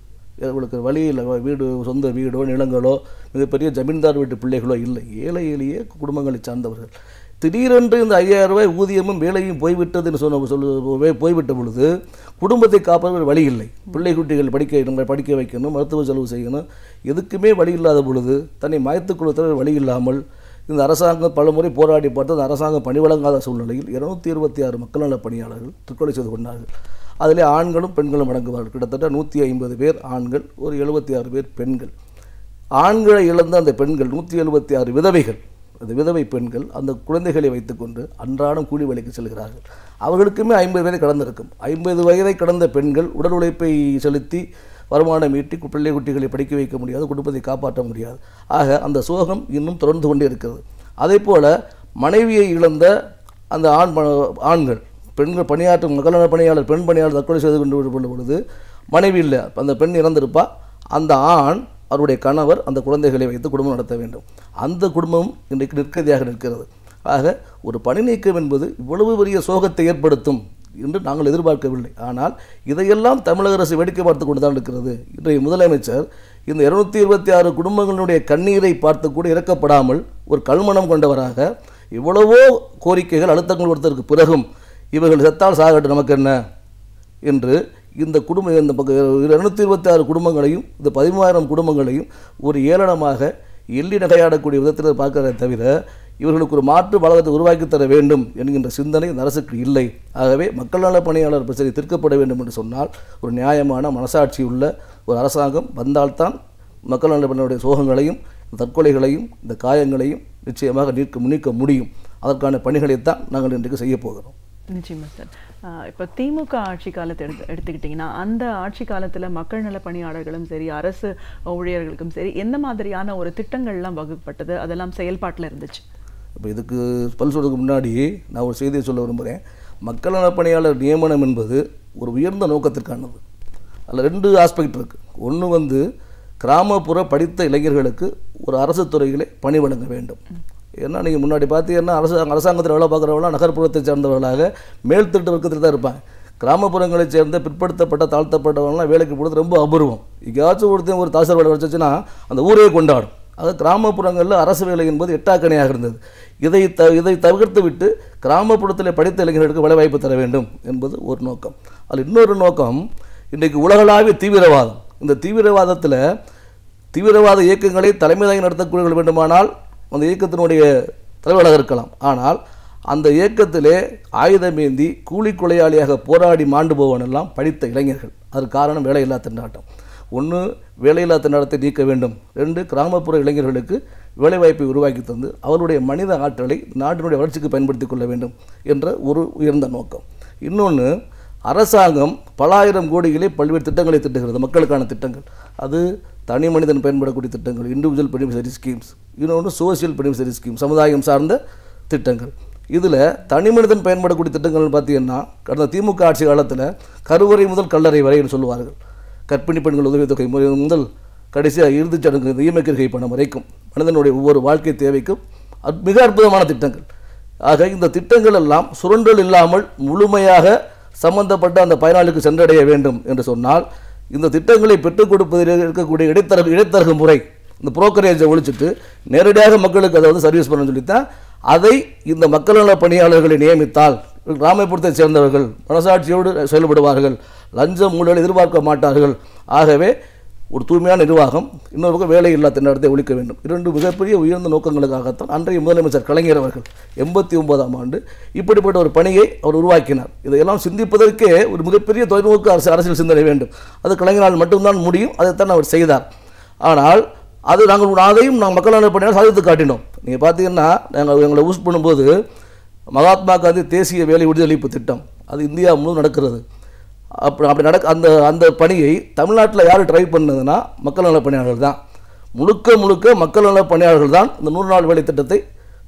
இவர்களுக்கு வழியில் வீடு சொந்த வீடோ நிலங்களோ மிகப்பெரிய ஜமீன்தார் வீட்டு பிள்ளைகளோ இல்லை ஏழை எளிய குடும்பங்களை சார்ந்தவர்கள் திடீரென்று இந்த ஐயாயிரம் ரூபாய் ஊதியமும் வேலையும் போய்விட்டதுன்னு சொன்ன சொல்லு போய்விட்ட பொழுது குடும்பத்தை காப்பாற்ற வழி இல்லை பிள்ளை குட்டிகள் படிக்க படிக்க வைக்கணும் மருத்துவ செலவு செய்யணும் எதுக்குமே வழி இல்லாத பொழுது தன்னை மயத்துக் கொடுத்த வழி இல்லாமல் இந்த அரசாங்கம் பலமுறை போராடி பார்த்து அந்த அரசாங்கம் பணி வழங்காத சூழ்நிலையில் இருநூத்தி இருபத்தி ஆறு மக்கள் நல பணியாளர்கள் தற்கொலை செய்து கொண்டார்கள் அதில் ஆண்களும் பெண்களும் அடங்குவார்கள் கிட்டத்தட்ட நூற்றி ஐம்பது பேர் ஆண்கள் ஒரு எழுபத்தி ஆறு பேர் பெண்கள் ஆண்களை இழந்த அந்த பெண்கள் நூற்றி எழுபத்தி ஆறு விதவைகள் அந்த விதவை பெண்கள் அந்த குழந்தைகளை வைத்துக்கொண்டு அன்றாடம் கூலி வேலைக்கு செல்கிறார்கள் அவர்களுக்குமே ஐம்பது வயதை கடந்திருக்கும் ஐம்பது வயதை கடந்த பெண்கள் உடல் உழைப்பை செலுத்தி வருமானம் ஈட்டி பிள்ளை குட்டிகளை படிக்க வைக்க முடியாது குடும்பத்தை காப்பாற்ற முடியாது ஆக அந்த சோகம் இன்னும் தொடர்ந்து கொண்டே இருக்கிறது அதே போல் மனைவியை இழந்த அந்த ஆண் ஆண்கள் பெண்கள் பணியாற்றும் மகள பணியாளர் பெண் பணியாளர் தற்கொலை செய்து கொண்டு பொழுது மனைவி இல்லை அந்த பெண் இறந்திருப்பா அந்த ஆண் அவருடைய கணவர் அந்த குழந்தைகளை வைத்து குடும்பம் நடத்த வேண்டும் அந்த குடும்பம் இன்றைக்கு நிற்கதியாக நிற்கிறது ஆக ஒரு பணி நீக்கம் என்பது இவ்வளவு பெரிய சோகத்தை ஏற்படுத்தும் என்று நாங்கள் எதிர்பார்க்கவில்லை ஆனால் இதையெல்லாம் தமிழக அரசு வேடிக்கை பார்த்து கொண்டு தான் இருக்கிறது இன்றைய முதலமைச்சர் இந்த இருநூத்தி இருபத்தி ஆறு குடும்பங்களுடைய கண்ணீரை பார்த்து கூட இறக்கப்படாமல் ஒரு கல்மணம் கொண்டவராக இவ்வளவோ கோரிக்கைகள் அழுத்தங்கள் கொடுத்ததற்கு பிறகும் இவர்கள் செத்தால் சாகட்டு நமக்கு என்ன என்று இந்த குடும்ப இந்த இரநூத்தி இருபத்தி ஆறு குடும்பங்களையும் இந்த பதிமூவாயிரம் குடும்பங்களையும் ஒரு ஏளனமாக எள்ளி நகையாடக்கூடிய விதத்தில் பார்க்கிறத தவிர இவர்களுக்கு ஒரு மாற்று பலகத்தை உருவாக்கி தர வேண்டும் என்கின்ற சிந்தனை இந்த அரசுக்கு இல்லை ஆகவே மக்கள் நல பணியாளர் பிரச்சனை தீர்க்கப்பட வேண்டும் என்று சொன்னால் ஒரு நியாயமான மனசாட்சி உள்ள ஒரு அரசாங்கம் வந்தால்தான் மக்கள் நல பணியுடைய சோகங்களையும் தற்கொலைகளையும் இந்த காயங்களையும் நிச்சயமாக நீக்க முன்னிக்க முடியும் அதற்கான பணிகளைத்தான் நாங்கள் இன்றைக்கு செய்ய போகிறோம் நிச்சயமாக சார் இப்போ திமுக ஆட்சி காலத்தை எடுத்து எடுத்துக்கிட்டிங்கன்னா அந்த ஆட்சி காலத்தில் மக்கள் நல பணியாளர்களும் சரி அரசு ஊழியர்களுக்கும் சரி எந்த மாதிரியான ஒரு திட்டங்கள்லாம் வகுப்பட்டது அதெல்லாம் செயல்பாட்டில் இருந்துச்சு இப்போ இதுக்கு பல் சொல்றதுக்கு முன்னாடி நான் ஒரு செய்தியை சொல்ல விரும்புகிறேன் மக்கள் நல பணியாளர் நியமனம் என்பது ஒரு உயர்ந்த நோக்கத்திற்கானது அதில் ரெண்டு ஆஸ்பெக்ட் இருக்குது ஒன்று வந்து கிராமப்புற படித்த இளைஞர்களுக்கு ஒரு அரசு துறைகளை பணி வழங்க வேண்டும் ஏன்னா நீங்கள் முன்னாடி பார்த்தீங்கன்னா அரசாங்க அரசாங்கத்தில் வேலை பார்க்குறவங்களாம் நகர்ப்புறத்தை சேர்ந்தவர்களாக மேல் திட்ட வர்க்கத்தில் தான் இருப்பாங்க கிராமப்புறங்களைச் சேர்ந்த பிற்படுத்தப்பட்ட தாழ்த்தப்பட்டவங்களாம் வேலைக்கு போகிறது ரொம்ப அபூர்வம் எங்கேயாச்சும் ஒருத்தையும் ஒரு தாசர் வேலை வச்சுன்னா அந்த ஊரே கொண்டாடும் அது கிராமப்புறங்களில் அரசு வேலை என்பது எட்டாக்கணையாக இருந்தது இதை த இதை தவிர்த்து விட்டு கிராமப்புறத்தில் படித்த இளைஞர்களுக்கு வேலை வாய்ப்பு தர வேண்டும் என்பது ஒரு நோக்கம் அதில் இன்னொரு நோக்கம் இன்றைக்கு உலகளாவிய தீவிரவாதம் இந்த தீவிரவாதத்தில் தீவிரவாத இயக்கங்களை தலைமை தாங்கி நடத்தக்கூடிய வேண்டுமானால் அந்த இயக்கத்தினுடைய தலைவராக இருக்கலாம் ஆனால் அந்த இயக்கத்திலே ஆயுதமேந்தி கூலி கொலையாளியாக போராடி மாண்டுபவன் எல்லாம் படித்த இளைஞர்கள் அது காரணம் வேலையில்லா திண்டாட்டம் ஒன்று வேலையில்லா திண்டாட்டத்தை நீக்க வேண்டும் ரெண்டு கிராமப்புற இளைஞர்களுக்கு வேலைவாய்ப்பை உருவாக்கி தந்து அவருடைய மனித ஆற்றலை நாட்டினுடைய வளர்ச்சிக்கு பயன்படுத்தி கொள்ள வேண்டும் என்ற ஒரு உயர்ந்த நோக்கம் இன்னொன்று அரசாங்கம் பல ஆயிரம் கோடிகளே பல்வேறு திட்டங்களை திட்டுகிறது மக்களுக்கான திட்டங்கள் அது தனி மனிதன் பயன்படக்கூடிய திட்டங்கள் இண்டிவிஜுவல் பெனிஃபிஷரி ஸ்கீம்ஸ் இன்னொன்று சோசியல் பெனிஃபிஷரி ஸ்கீம் சமுதாயம் சார்ந்த திட்டங்கள் இதில் தனி மனிதன் பயன்படக்கூடிய திட்டங்கள்னு பார்த்தீங்கன்னா கடந்த திமுக ஆட்சி காலத்தில் கருவறை முதல் கல்லறை வரைன்னு சொல்லுவார்கள் கற்பிணி பெண்கள் உதவித்தொகை முறை முதல் கடைசியாக இறுதிச் சடங்கு ஈமக்கிருகை பணம் வரைக்கும் மனிதனுடைய ஒவ்வொரு வாழ்க்கை தேவைக்கும் மிக அற்புதமான திட்டங்கள் ஆக இந்த திட்டங்கள் எல்லாம் சுரண்டல் இல்லாமல் முழுமையாக சம்பந்தப்பட்ட அந்த பயனாளிக்கு சென்றடைய வேண்டும் என்று சொன்னால் இந்த திட்டங்களை பெற்றுக் கொடுப்பதில் இருக்கக்கூடிய இடைத்தர இடைத்தரகு முறை இந்த புரோக்கரேஜை ஒழிச்சிட்டு நேரடியாக மக்களுக்கு அதை வந்து சர்வீஸ் பண்ணணும்னு சொல்லித்தான் அதை இந்த மக்கள் நல பணியாளர்களை நியமித்தால் கிராமப்புறத்தை சேர்ந்தவர்கள் மனசாட்சியோடு செயல்படுவார்கள் லஞ்சம் ஊழல் எதிர்பார்க்க மாட்டார்கள் ஆகவே ஒரு தூய்மையான நிர்வாகம் இன்னொரு பக்கம் இல்லாத நடத்தை ஒழிக்க வேண்டும் இரண்டு மிகப்பெரிய உயர்ந்த நோக்கங்களுக்காகத்தான் அன்றைய முதலமைச்சர் கலைஞர் அவர்கள் எண்பத்தி ஒன்பதாம் ஆண்டு இப்படிப்பட்ட ஒரு பணியை அவர் உருவாக்கினார் இதையெல்லாம் சிந்திப்பதற்கே ஒரு மிகப்பெரிய தொலைநோக்கு அரசு அரசியல் சிந்தனை வேண்டும் அது கலைஞரால் மட்டும்தான் முடியும் அதைத்தான் அவர் செய்தார் ஆனால் அது நாங்கள் அதையும் நாங்கள் மக்களான பணியால் சாதித்து காட்டினோம் நீங்கள் பார்த்தீங்கன்னா நாங்கள் எங்களை ஊஸ் பண்ணும்போது மகாத்மா காந்தி தேசிய வேலை உறுதியளிப்பு திட்டம் அது இந்தியா முழுவதும் நடக்கிறது அப்படி அப்படி நடக்க அந்த அந்த பணியை தமிழ்நாட்டில் யார் ட்ரை பண்ணதுன்னா மக்கள் நல பணியாளர்கள் தான் முழுக்க முழுக்க மக்கள் நல பணியாளர்கள் தான் இந்த நூறு நாள் வேலை திட்டத்தை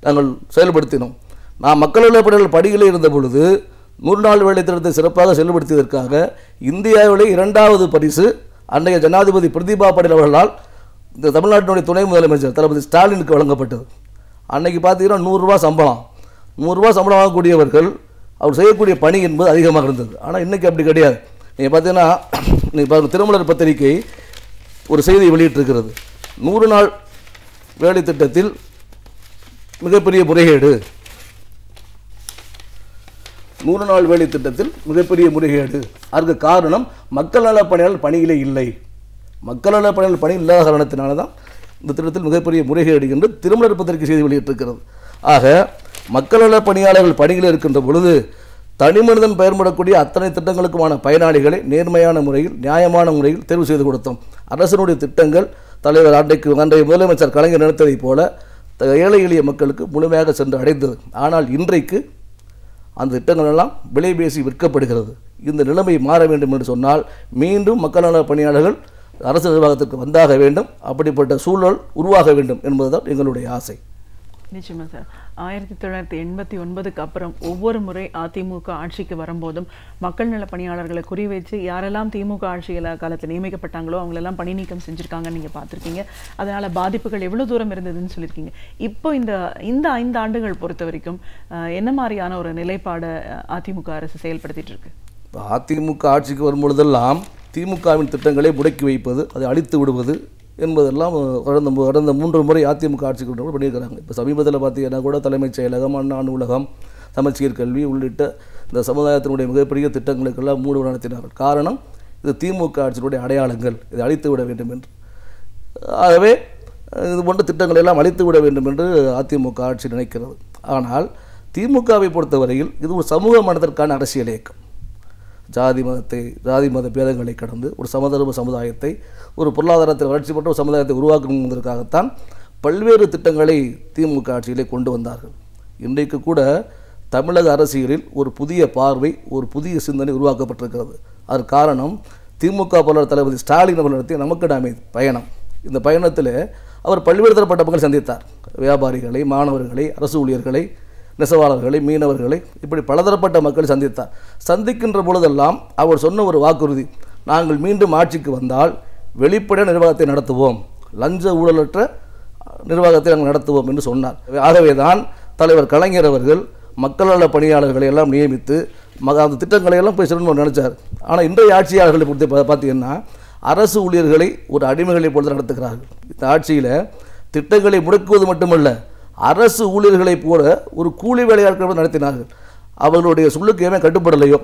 நாங்கள் செயல்படுத்தினோம் நான் மக்கள் நல பணியாளர்கள் படியில் இருந்த பொழுது நூறு நாள் வேலை திட்டத்தை சிறப்பாக செயல்படுத்தியதற்காக இந்தியாவிலே இரண்டாவது பரிசு அன்றைய ஜனாதிபதி பிரதீபா படேல் அவர்களால் இந்த தமிழ்நாட்டினுடைய துணை முதலமைச்சர் தளபதி ஸ்டாலினுக்கு வழங்கப்பட்டது அன்றைக்கி பார்த்தீங்கன்னா நூறுரூவா சம்பளம் நூறுரூவா சம்பளம் வாங்கக்கூடியவர்கள் அவர் செய்யக்கூடிய பணி என்பது அதிகமாக இருந்தது ஆனால் இன்றைக்கி அப்படி கிடையாது நீங்கள் பார்த்தீங்கன்னா நீங்கள் பாருங்கள் திருமலர் பத்திரிகை ஒரு செய்தி வெளியிட்டிருக்கிறது நூறு நாள் வேலை திட்டத்தில் மிகப்பெரிய முறைகேடு நூறு நாள் வேலை திட்டத்தில் மிகப்பெரிய முறைகேடு அதற்கு காரணம் மக்கள் நல பணியாளர் பணியிலே இல்லை மக்கள் நல பணியாளர் பணி இல்லாத காரணத்தினால தான் இந்த திட்டத்தில் மிகப்பெரிய முறைகேடு என்று திருமண பத்திரிகை செய்தி வெளியிட்டிருக்கிறது ஆக மக்கள பணியாளர்கள் பணியில் இருக்கின்ற பொழுது தனி மனிதன் பயன்படக்கூடிய அத்தனை திட்டங்களுக்குமான பயனாளிகளை நேர்மையான முறையில் நியாயமான முறையில் தேர்வு செய்து கொடுத்தோம் அரசனுடைய திட்டங்கள் தலைவர் அன்றைக்கு அன்றைய முதலமைச்சர் கலைஞர் நினைத்ததைப் போல ஏழை எளிய மக்களுக்கு முழுமையாக சென்று அடைந்தது ஆனால் இன்றைக்கு அந்த திட்டங்கள் எல்லாம் விலை பேசி விற்கப்படுகிறது இந்த நிலைமை மாற வேண்டும் என்று சொன்னால் மீண்டும் மக்கள் நல பணியாளர்கள் அரசு நிர்வாகத்திற்கு வந்தாக வேண்டும் அப்படிப்பட்ட சூழல் உருவாக வேண்டும் என்பதுதான் எங்களுடைய ஆசை நிச்சயமா சார் ஆயிரத்தி தொள்ளாயிரத்தி எண்பத்தி ஒன்பதுக்கு அப்புறம் ஒவ்வொரு முறை அதிமுக ஆட்சிக்கு வரும்போதும் மக்கள் நல பணியாளர்களை குறிவைச்சு யாரெல்லாம் திமுக ஆட்சியில் காலத்தில் நியமிக்கப்பட்டாங்களோ அவங்களெல்லாம் பணி நீக்கம் செஞ்சுருக்காங்கன்னு நீங்கள் பார்த்துருக்கீங்க அதனால் பாதிப்புகள் எவ்வளோ தூரம் இருந்ததுன்னு சொல்லியிருக்கீங்க இப்போ இந்த இந்த ஐந்து ஆண்டுகள் பொறுத்த வரைக்கும் என்ன மாதிரியான ஒரு நிலைப்பாடை அதிமுக அரசு செயல்படுத்திகிட்ருக்கு அதிமுக ஆட்சிக்கு வரும் திமுகவின் திட்டங்களை முடக்கி வைப்பது அதை அழித்து விடுவது என்பதெல்லாம் கடந்த கடந்த மூன்று முறை அதிமுக ஆட்சி கொண்டு பண்ணியிருக்கிறாங்க இப்போ சமீபத்தில் பார்த்தீங்கன்னா கூட தலைமைச் செயலகம் அண்ணா நூலகம் சமச்சீர் கல்வி உள்ளிட்ட இந்த சமுதாயத்தினுடைய மிகப்பெரிய திட்டங்களுக்கெல்லாம் மூடு நடத்தினார்கள் காரணம் இது திமுக ஆட்சியினுடைய அடையாளங்கள் இதை அழித்து விட வேண்டும் என்று ஆகவே இது போன்ற திட்டங்களை எல்லாம் அழித்து விட வேண்டும் என்று அதிமுக ஆட்சி நினைக்கிறது ஆனால் திமுகவை பொறுத்தவரையில் இது ஒரு சமூக மனதிற்கான அரசியல் இயக்கம் ஜாதி மதத்தை ஜாதி மத பேதங்களை கடந்து ஒரு சமதர்ம சமுதாயத்தை ஒரு பொருளாதாரத்தில் வளர்ச்சி பெற்ற ஒரு சமுதாயத்தை என்பதற்காகத்தான் பல்வேறு திட்டங்களை திமுக ஆட்சியிலே கொண்டு வந்தார்கள் இன்றைக்கு கூட தமிழக அரசியலில் ஒரு புதிய பார்வை ஒரு புதிய சிந்தனை உருவாக்கப்பட்டிருக்கிறது அதற்கு காரணம் திமுக போலர் தளபதி ஸ்டாலின் அவர்கள் நடத்திய நமக்கு நாமே பயணம் இந்த பயணத்தில் அவர் பல்வேறு தரப்பட்ட மக்கள் சந்தித்தார் வியாபாரிகளை மாணவர்களை அரசு ஊழியர்களை நெசவாளர்களை மீனவர்களை இப்படி பலதரப்பட்ட மக்களை சந்தித்தார் சந்திக்கின்ற பொழுதெல்லாம் அவர் சொன்ன ஒரு வாக்குறுதி நாங்கள் மீண்டும் ஆட்சிக்கு வந்தால் வெளிப்படையான நிர்வாகத்தை நடத்துவோம் லஞ்ச ஊழலற்ற நிர்வாகத்தை நாங்கள் நடத்துவோம் என்று சொன்னார் ஆகவே தான் தலைவர் கலைஞர் அவர்கள் மக்களால் பணியாளர்களை எல்லாம் நியமித்து மக அந்த திட்டங்களை எல்லாம் போய் சிறந்து நினச்சார் ஆனால் இன்றைய ஆட்சியாளர்களை பொறுத்த பார்த்தீங்கன்னா அரசு ஊழியர்களை ஒரு அடிமைகளை பொழுது நடத்துகிறார்கள் இந்த ஆட்சியில் திட்டங்களை முடக்குவது மட்டுமல்ல அரசு ஊழியர்களைப் போல ஒரு கூலி வேலையாட்கள் நடத்தினார்கள் அவர்களுடைய சொல்லுக்கு ஏன் கட்டுப்படலையோ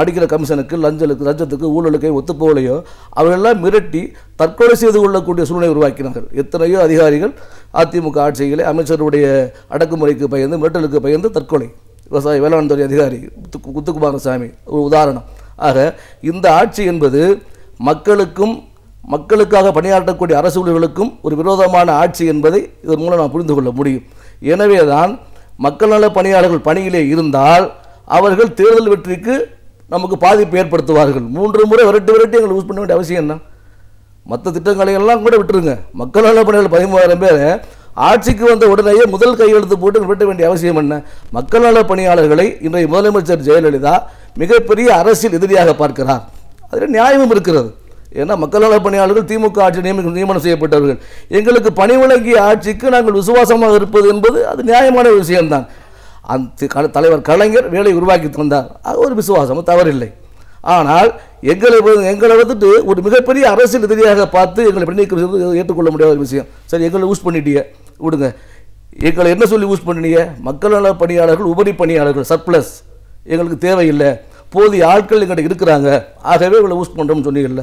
அடிக்கிற கமிஷனுக்கு லஞ்சலுக்கு லஞ்சத்துக்கு ஊழலுக்கு ஒத்துப்போகலையோ அவர்களெல்லாம் மிரட்டி தற்கொலை செய்து கொள்ளக்கூடிய சூழ்நிலை உருவாக்கினார்கள் எத்தனையோ அதிகாரிகள் அதிமுக ஆட்சிகளை அமைச்சருடைய அடக்குமுறைக்கு பயந்து மிரட்டலுக்கு பயந்து தற்கொலை விவசாய வேளாண் துறை அதிகாரி குத்துக்குமாரசாமி ஒரு உதாரணம் ஆக இந்த ஆட்சி என்பது மக்களுக்கும் மக்களுக்காக பணியாற்றக்கூடிய அரசு ஊழியர்களுக்கும் ஒரு விரோதமான ஆட்சி என்பதை இதன் மூலம் நாம் புரிந்து கொள்ள முடியும் எனவே தான் மக்கள் நல பணியாளர்கள் பணியிலே இருந்தால் அவர்கள் தேர்தல் வெற்றிக்கு நமக்கு பாதிப்பு ஏற்படுத்துவார்கள் மூன்று முறை விரட்டி விரட்டி எங்களை யூஸ் பண்ண வேண்டிய அவசியம் என்ன மற்ற திட்டங்களை எல்லாம் கூட விட்டுருங்க மக்கள் நல பணியாளர் பதிமூவாயிரம் பேர் ஆட்சிக்கு வந்த உடனேயே முதல் கையெழுத்து போட்டு விரட்ட வேண்டிய அவசியம் என்ன மக்கள் நல பணியாளர்களை இன்றைய முதலமைச்சர் ஜெயலலிதா மிகப்பெரிய அரசியல் எதிரியாக பார்க்கிறார் அதில் நியாயமும் இருக்கிறது ஏன்னா மக்கள் நல பணியாளர்கள் திமுக ஆட்சி நியமனம் நியமனம் செய்யப்பட்டவர்கள் எங்களுக்கு பணி விலகிய ஆட்சிக்கு நாங்கள் விசுவாசமாக இருப்பது என்பது அது நியாயமான விஷயம்தான் அந்த தலைவர் கலைஞர் வேலை உருவாக்கி தந்தார் அது ஒரு விசுவாசம் தவறில்லை ஆனால் எங்களை எங்களை வந்துட்டு ஒரு மிகப்பெரிய அரசியல் எதிரியாக பார்த்து எங்களை பின்னிக்கிறது ஏற்றுக்கொள்ள முடியாத ஒரு விஷயம் சரி எங்களை யூஸ் பண்ணிட்டீங்க விடுங்க எங்களை என்ன சொல்லி யூஸ் பண்ணினீங்க மக்கள் நல பணியாளர்கள் உபரி பணியாளர்கள் சர்ப்ளஸ் எங்களுக்கு தேவையில்லை போதிய ஆட்கள் எங்கள்கிட்ட இருக்கிறாங்க ஆகவே இவங்களை யூஸ் பண்ணுறோம்னு சொன்னீங்கல்ல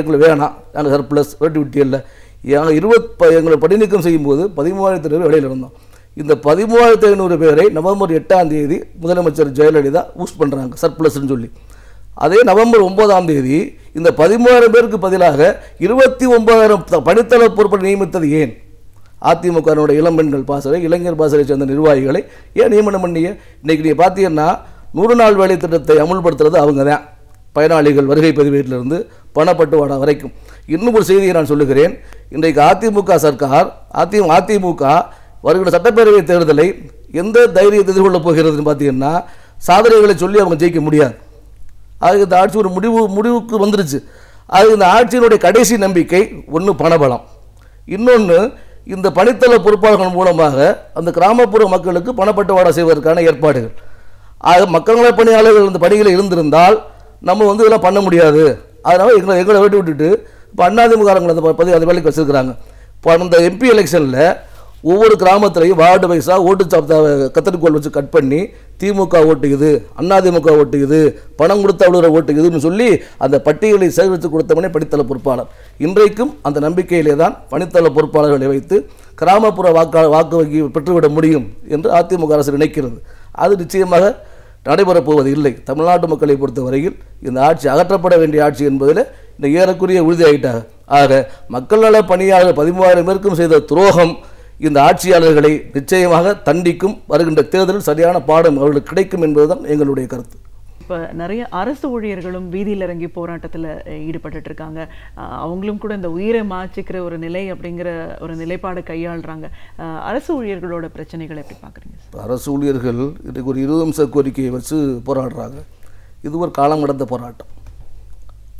எங்களுக்கு வேணாம் நாங்கள் சர்ப்ளஸ் விட்டி இல்லை ஏன்னா இருபத் எங்களை படிநீக்கம் செய்யும்போது பதிமூவாயிரத்தி ஐநூறு வேலையில் இருந்தோம் இந்த பதிமூவாயிரத்தி ஐநூறு பேரை நவம்பர் எட்டாம் தேதி முதலமைச்சர் ஜெயலலிதா ஊஸ் பண்ணுறாங்க சர்ப்ளஸ்ன்னு சொல்லி அதே நவம்பர் ஒன்பதாம் தேதி இந்த பதிமூவாயிரம் பேருக்கு பதிலாக இருபத்தி ஒன்பதாயிரம் பணித்தள பொறுப்பை நியமித்தது ஏன் அதிமுகவினுடைய இளம்பெண்கள் பாசறை இளைஞர் பாசறை சேர்ந்த நிர்வாகிகளை ஏன் நியமனம் பண்ணிய இன்னைக்கு நீங்கள் பார்த்தீங்கன்னா நூறு நாள் வேலை திட்டத்தை அமுல்படுத்துறது அவங்க தான் பயனாளிகள் வருகை பதிவேட்டிலிருந்து பணப்பட்டுவாடா வரைக்கும் இன்னும் ஒரு செய்தியை நான் சொல்லுகிறேன் இன்றைக்கு அதிமுக சர்க்கார் அதி அதிமுக வருகிற சட்டப்பேரவை தேர்தலை எந்த தைரியத்தை எதிர்கொள்ளப் போகிறதுன்னு பார்த்தீங்கன்னா சாதனைகளை சொல்லி அவங்க ஜெயிக்க முடியாது அது இந்த ஆட்சி ஒரு முடிவு முடிவுக்கு வந்துருச்சு அது இந்த ஆட்சியினுடைய கடைசி நம்பிக்கை ஒன்று பணபலம் இன்னொன்று இந்த பணித்தள பொறுப்பாளர்கள் மூலமாக அந்த கிராமப்புற மக்களுக்கு பணப்பட்டுவாடா செய்வதற்கான ஏற்பாடுகள் ஆக மக்கள் நலப்பணியாளர்கள் இந்த பணிகளில் இருந்திருந்தால் நம்ம வந்து இதெல்லாம் பண்ண முடியாது அதனால் எங்களை எங்களை விட்டு விட்டுட்டு இப்போ அண்ணாதிமுகாரங்களை அந்த பதிவு வேலைக்கு வச்சுருக்கிறாங்க இப்போ அந்த எம்பி எலெக்ஷனில் ஒவ்வொரு கிராமத்துலையும் வார்டு வைஸாக ஓட்டு சாப்பிட்டா கத்தரிக்கோல் வச்சு கட் பண்ணி திமுக ஓட்டுக்குது அதிமுக ஓட்டுக்குது பணம் கொடுத்த அவ்வளோ ஓட்டுக்குதுன்னு சொல்லி அந்த பட்டியலை சேகரித்து கொடுத்தவனே பணித்தள பொறுப்பாளர் இன்றைக்கும் அந்த நம்பிக்கையிலே தான் பணித்தள பொறுப்பாளர்களை வைத்து கிராமப்புற வாக்காளர் வாக்கு வங்கி பெற்றுவிட முடியும் என்று அதிமுக அரசு நினைக்கிறது அது நிச்சயமாக நடைபெறப் போவது இல்லை தமிழ்நாட்டு மக்களை பொறுத்த வரையில் இந்த ஆட்சி அகற்றப்பட வேண்டிய ஆட்சி என்பதில் இந்த ஏறக்குரிய உறுதியாகிட்டார் ஆக மக்கள் நல பணியாளர் பதிமூவாயிரம் பேருக்கும் செய்த துரோகம் இந்த ஆட்சியாளர்களை நிச்சயமாக தண்டிக்கும் வருகின்ற தேர்தலில் சரியான பாடம் அவர்களுக்கு கிடைக்கும் என்பதுதான் எங்களுடைய கருத்து இப்போ நிறைய அரசு ஊழியர்களும் வீதியில் இறங்கி போராட்டத்தில் ஈடுபட்டு இருக்காங்க அவங்களும் கூட இந்த உயிரை மாச்சிக்கிற ஒரு நிலை அப்படிங்கிற ஒரு நிலைப்பாடு கையாளுறாங்க அரசு ஊழியர்களோட பிரச்சனைகளை எப்படி பார்க்குறீங்க அரசு ஊழியர்கள் இன்றைக்கு ஒரு இருபது நிமிஷ கோரிக்கையை வச்சு போராடுறாங்க இது ஒரு காலம் கடந்த போராட்டம்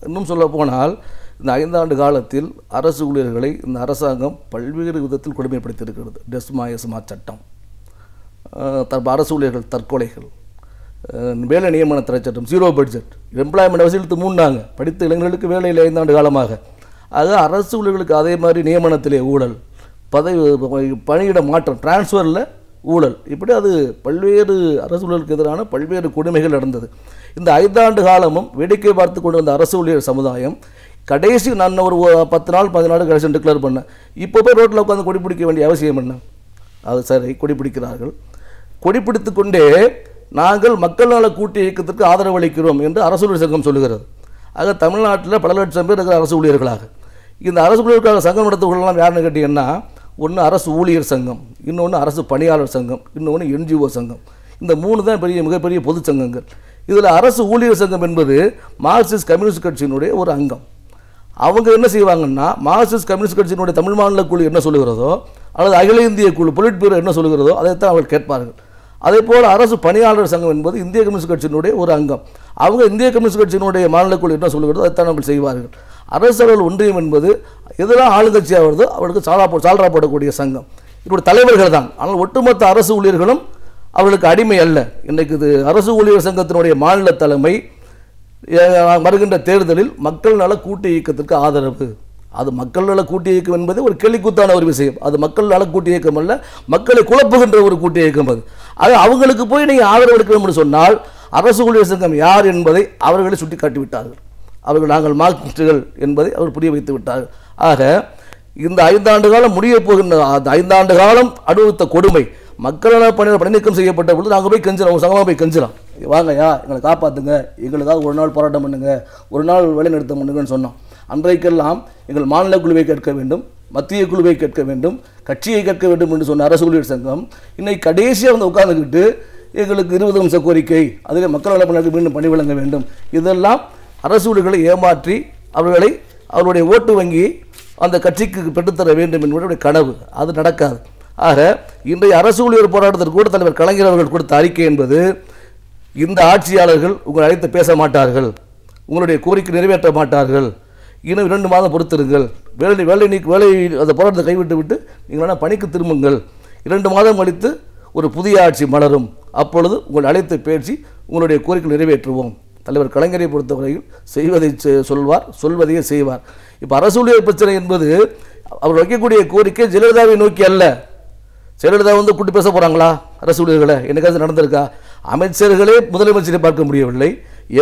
இன்னும் சொல்ல போனால் இந்த ஐந்தாண்டு காலத்தில் அரசு ஊழியர்களை இந்த அரசாங்கம் பல்வேறு விதத்தில் கொடுமைப்படுத்தியிருக்கிறது டெஸ்மா எஸ்மா சட்டம் அரசு ஊழியர்கள் தற்கொலைகள் வேலை நியமன சட்டம் ஜீரோ பட்ஜெட் எம்ப்ளாய்மெண்ட் வசூலித்து மூணாங்க படித்த இளைஞர்களுக்கு வேலையில் ஐந்தாண்டு காலமாக அது அரசு ஊழியர்களுக்கு அதே மாதிரி நியமனத்திலே ஊழல் பதவி பணியிட மாற்றம் டிரான்ஸ்ஃபரில் ஊழல் இப்படி அது பல்வேறு அரசு ஊழலுக்கு எதிரான பல்வேறு கொடுமைகள் நடந்தது இந்த ஐந்தாண்டு காலமும் வேடிக்கை பார்த்து கொண்டு வந்த அரசு ஊழியர் சமுதாயம் கடைசி நான் ஒரு பத்து நாள் பதினாலு கடைசி டிக்ளேர் பண்ணேன் இப்போ போய் ரோட்டில் உட்காந்து கொடி பிடிக்க வேண்டிய அவசியம் என்ன அது சரி கொடி பிடிக்கிறார்கள் கொடி பிடித்து கொண்டே நாங்கள் மக்கள் நல கூட்டி இயக்கத்திற்கு ஆதரவு அளிக்கிறோம் என்று அரசு ஊழியர் சங்கம் சொல்லுகிறது ஆக தமிழ்நாட்டில் பல லட்சம் பேர் இருக்கிற அரசு ஊழியர்களாக இந்த அரசு ஊழியர்களுக்காக சங்கம் நடத்துவர்கள்லாம் யாருன்னு கேட்டிங்கன்னா ஒன்று அரசு ஊழியர் சங்கம் இன்னொன்று அரசு பணியாளர் சங்கம் இன்னொன்று என்ஜிஓ சங்கம் இந்த மூணு தான் பெரிய மிகப்பெரிய பொது சங்கங்கள் இதில் அரசு ஊழியர் சங்கம் என்பது மார்க்சிஸ்ட் கம்யூனிஸ்ட் கட்சியினுடைய ஒரு அங்கம் அவங்க என்ன செய்வாங்கன்னா மார்க்சிஸ்ட் கம்யூனிஸ்ட் கட்சியினுடைய தமிழ் மாநில குழு என்ன சொல்லுகிறதோ அல்லது அகில இந்திய குழு பொலிட் பியூரோ என்ன சொல்கிறதோ அதைத்தான் அவர்கள் கேட்பார்கள் அதே போல் அரசு பணியாளர் சங்கம் என்பது இந்திய கம்யூனிஸ்ட் கட்சியினுடைய ஒரு அங்கம் அவங்க இந்திய கம்யூனிஸ்ட் கட்சியினுடைய மாநில குழு என்ன சொல்லுகிறதோ அதைத்தான் அவர்கள் செய்வார்கள் அரசு அலுவல் ஒன்றியம் என்பது எதெல்லாம் ஆளுங்கட்சியாக வருதோ அவர்களுக்கு சாலா போ சால்ரா போடக்கூடிய சங்கம் இப்படி தலைவர்கள் தான் ஆனால் ஒட்டுமொத்த அரசு ஊழியர்களும் அவர்களுக்கு அடிமை அல்ல இன்றைக்கு இது அரசு ஊழியர் சங்கத்தினுடைய மாநில தலைமை வருகின்ற தேர்தலில் மக்கள் நல கூட்டு இயக்கத்திற்கு ஆதரவு அது மக்களால் கூட்டி இயக்கம் என்பது ஒரு கேள்விக்குத்தான ஒரு விஷயம் அது மக்கள் நல கூட்டி இயக்கம் அல்ல மக்களை குழப்புகின்ற ஒரு கூட்டி இயக்கம் அது அது அவங்களுக்கு போய் நீங்கள் ஆதரவு எடுக்க வேண்டும் சொன்னால் அரசு ஊழியர் சங்கம் யார் என்பதை அவர்களை சுட்டி காட்டி விட்டார்கள் அவர்கள் நாங்கள் மார்க்சிஸ்டுகள் என்பதை அவர் புரிய வைத்து விட்டார்கள் ஆக இந்த ஐந்தாண்டு காலம் முடிய போகின்ற அந்த ஐந்தாண்டு காலம் அனுபவித்த கொடுமை மக்களால் பணியில் பணிநீக்கம் செய்யப்பட்ட பொழுது நாங்கள் போய் கெஞ்சிடும் அவங்க சங்கமாக போய் வாங்க யா எங்களை காப்பாற்றுங்க எங்களுக்காக ஒரு நாள் போராட்டம் பண்ணுங்கள் ஒரு நாள் வேலை நிறுத்தம் பண்ணுங்கன்னு சொன்னோம் அன்றைக்கெல்லாம் எங்கள் மாநில குழுவை கேட்க வேண்டும் மத்திய குழுவை கேட்க வேண்டும் கட்சியை கேட்க வேண்டும் என்று சொன்ன அரசு ஊழியர் சங்கம் இன்னைக்கு கடைசியாக வந்து உட்கார்ந்துக்கிட்டு எங்களுக்கு இருபது நிமிஷம் கோரிக்கை அதில் மக்கள் வளர்ப்பு மீண்டும் பணி வழங்க வேண்டும் இதெல்லாம் அரசு ஊழியர்களை ஏமாற்றி அவர்களை அவருடைய ஓட்டு வங்கி அந்த கட்சிக்கு பெற்றுத்தர வேண்டும் என்பது கனவு அது நடக்காது ஆக இன்றைய அரசு ஊழியர் போராட்டத்திற்கு கூட தலைவர் கலைஞர் அவர்கள் கொடுத்த அறிக்கை என்பது இந்த ஆட்சியாளர்கள் உங்களை அழைத்து பேச மாட்டார்கள் உங்களுடைய கோரிக்கை நிறைவேற்ற மாட்டார்கள் இன்னும் இரண்டு மாதம் பொறுத்திருங்கள் வேலை வேலை நீ வேலை அந்த போராட்டத்தை கைவிட்டு விட்டு நீங்கள் வேணால் பணிக்கு திரும்புங்கள் இரண்டு மாதம் கழித்து ஒரு புதிய ஆட்சி மலரும் அப்பொழுது உங்கள் அழைத்து பேச்சு உங்களுடைய கோரிக்கை நிறைவேற்றுவோம் தலைவர் கலைஞரை பொறுத்தவரையில் செய்வதை சொல்வார் சொல்வதையே செய்வார் இப்போ அரசு ஊழியர் பிரச்சனை என்பது அவர் வைக்கக்கூடிய கோரிக்கை ஜெயலலிதாவை நோக்கி அல்ல ஜெயலலிதா வந்து கூட்டு பேச போகிறாங்களா அரசு ஊழியர்களை என்னைக்காவது நடந்திருக்கா அமைச்சர்களே முதலமைச்சரை பார்க்க முடியவில்லை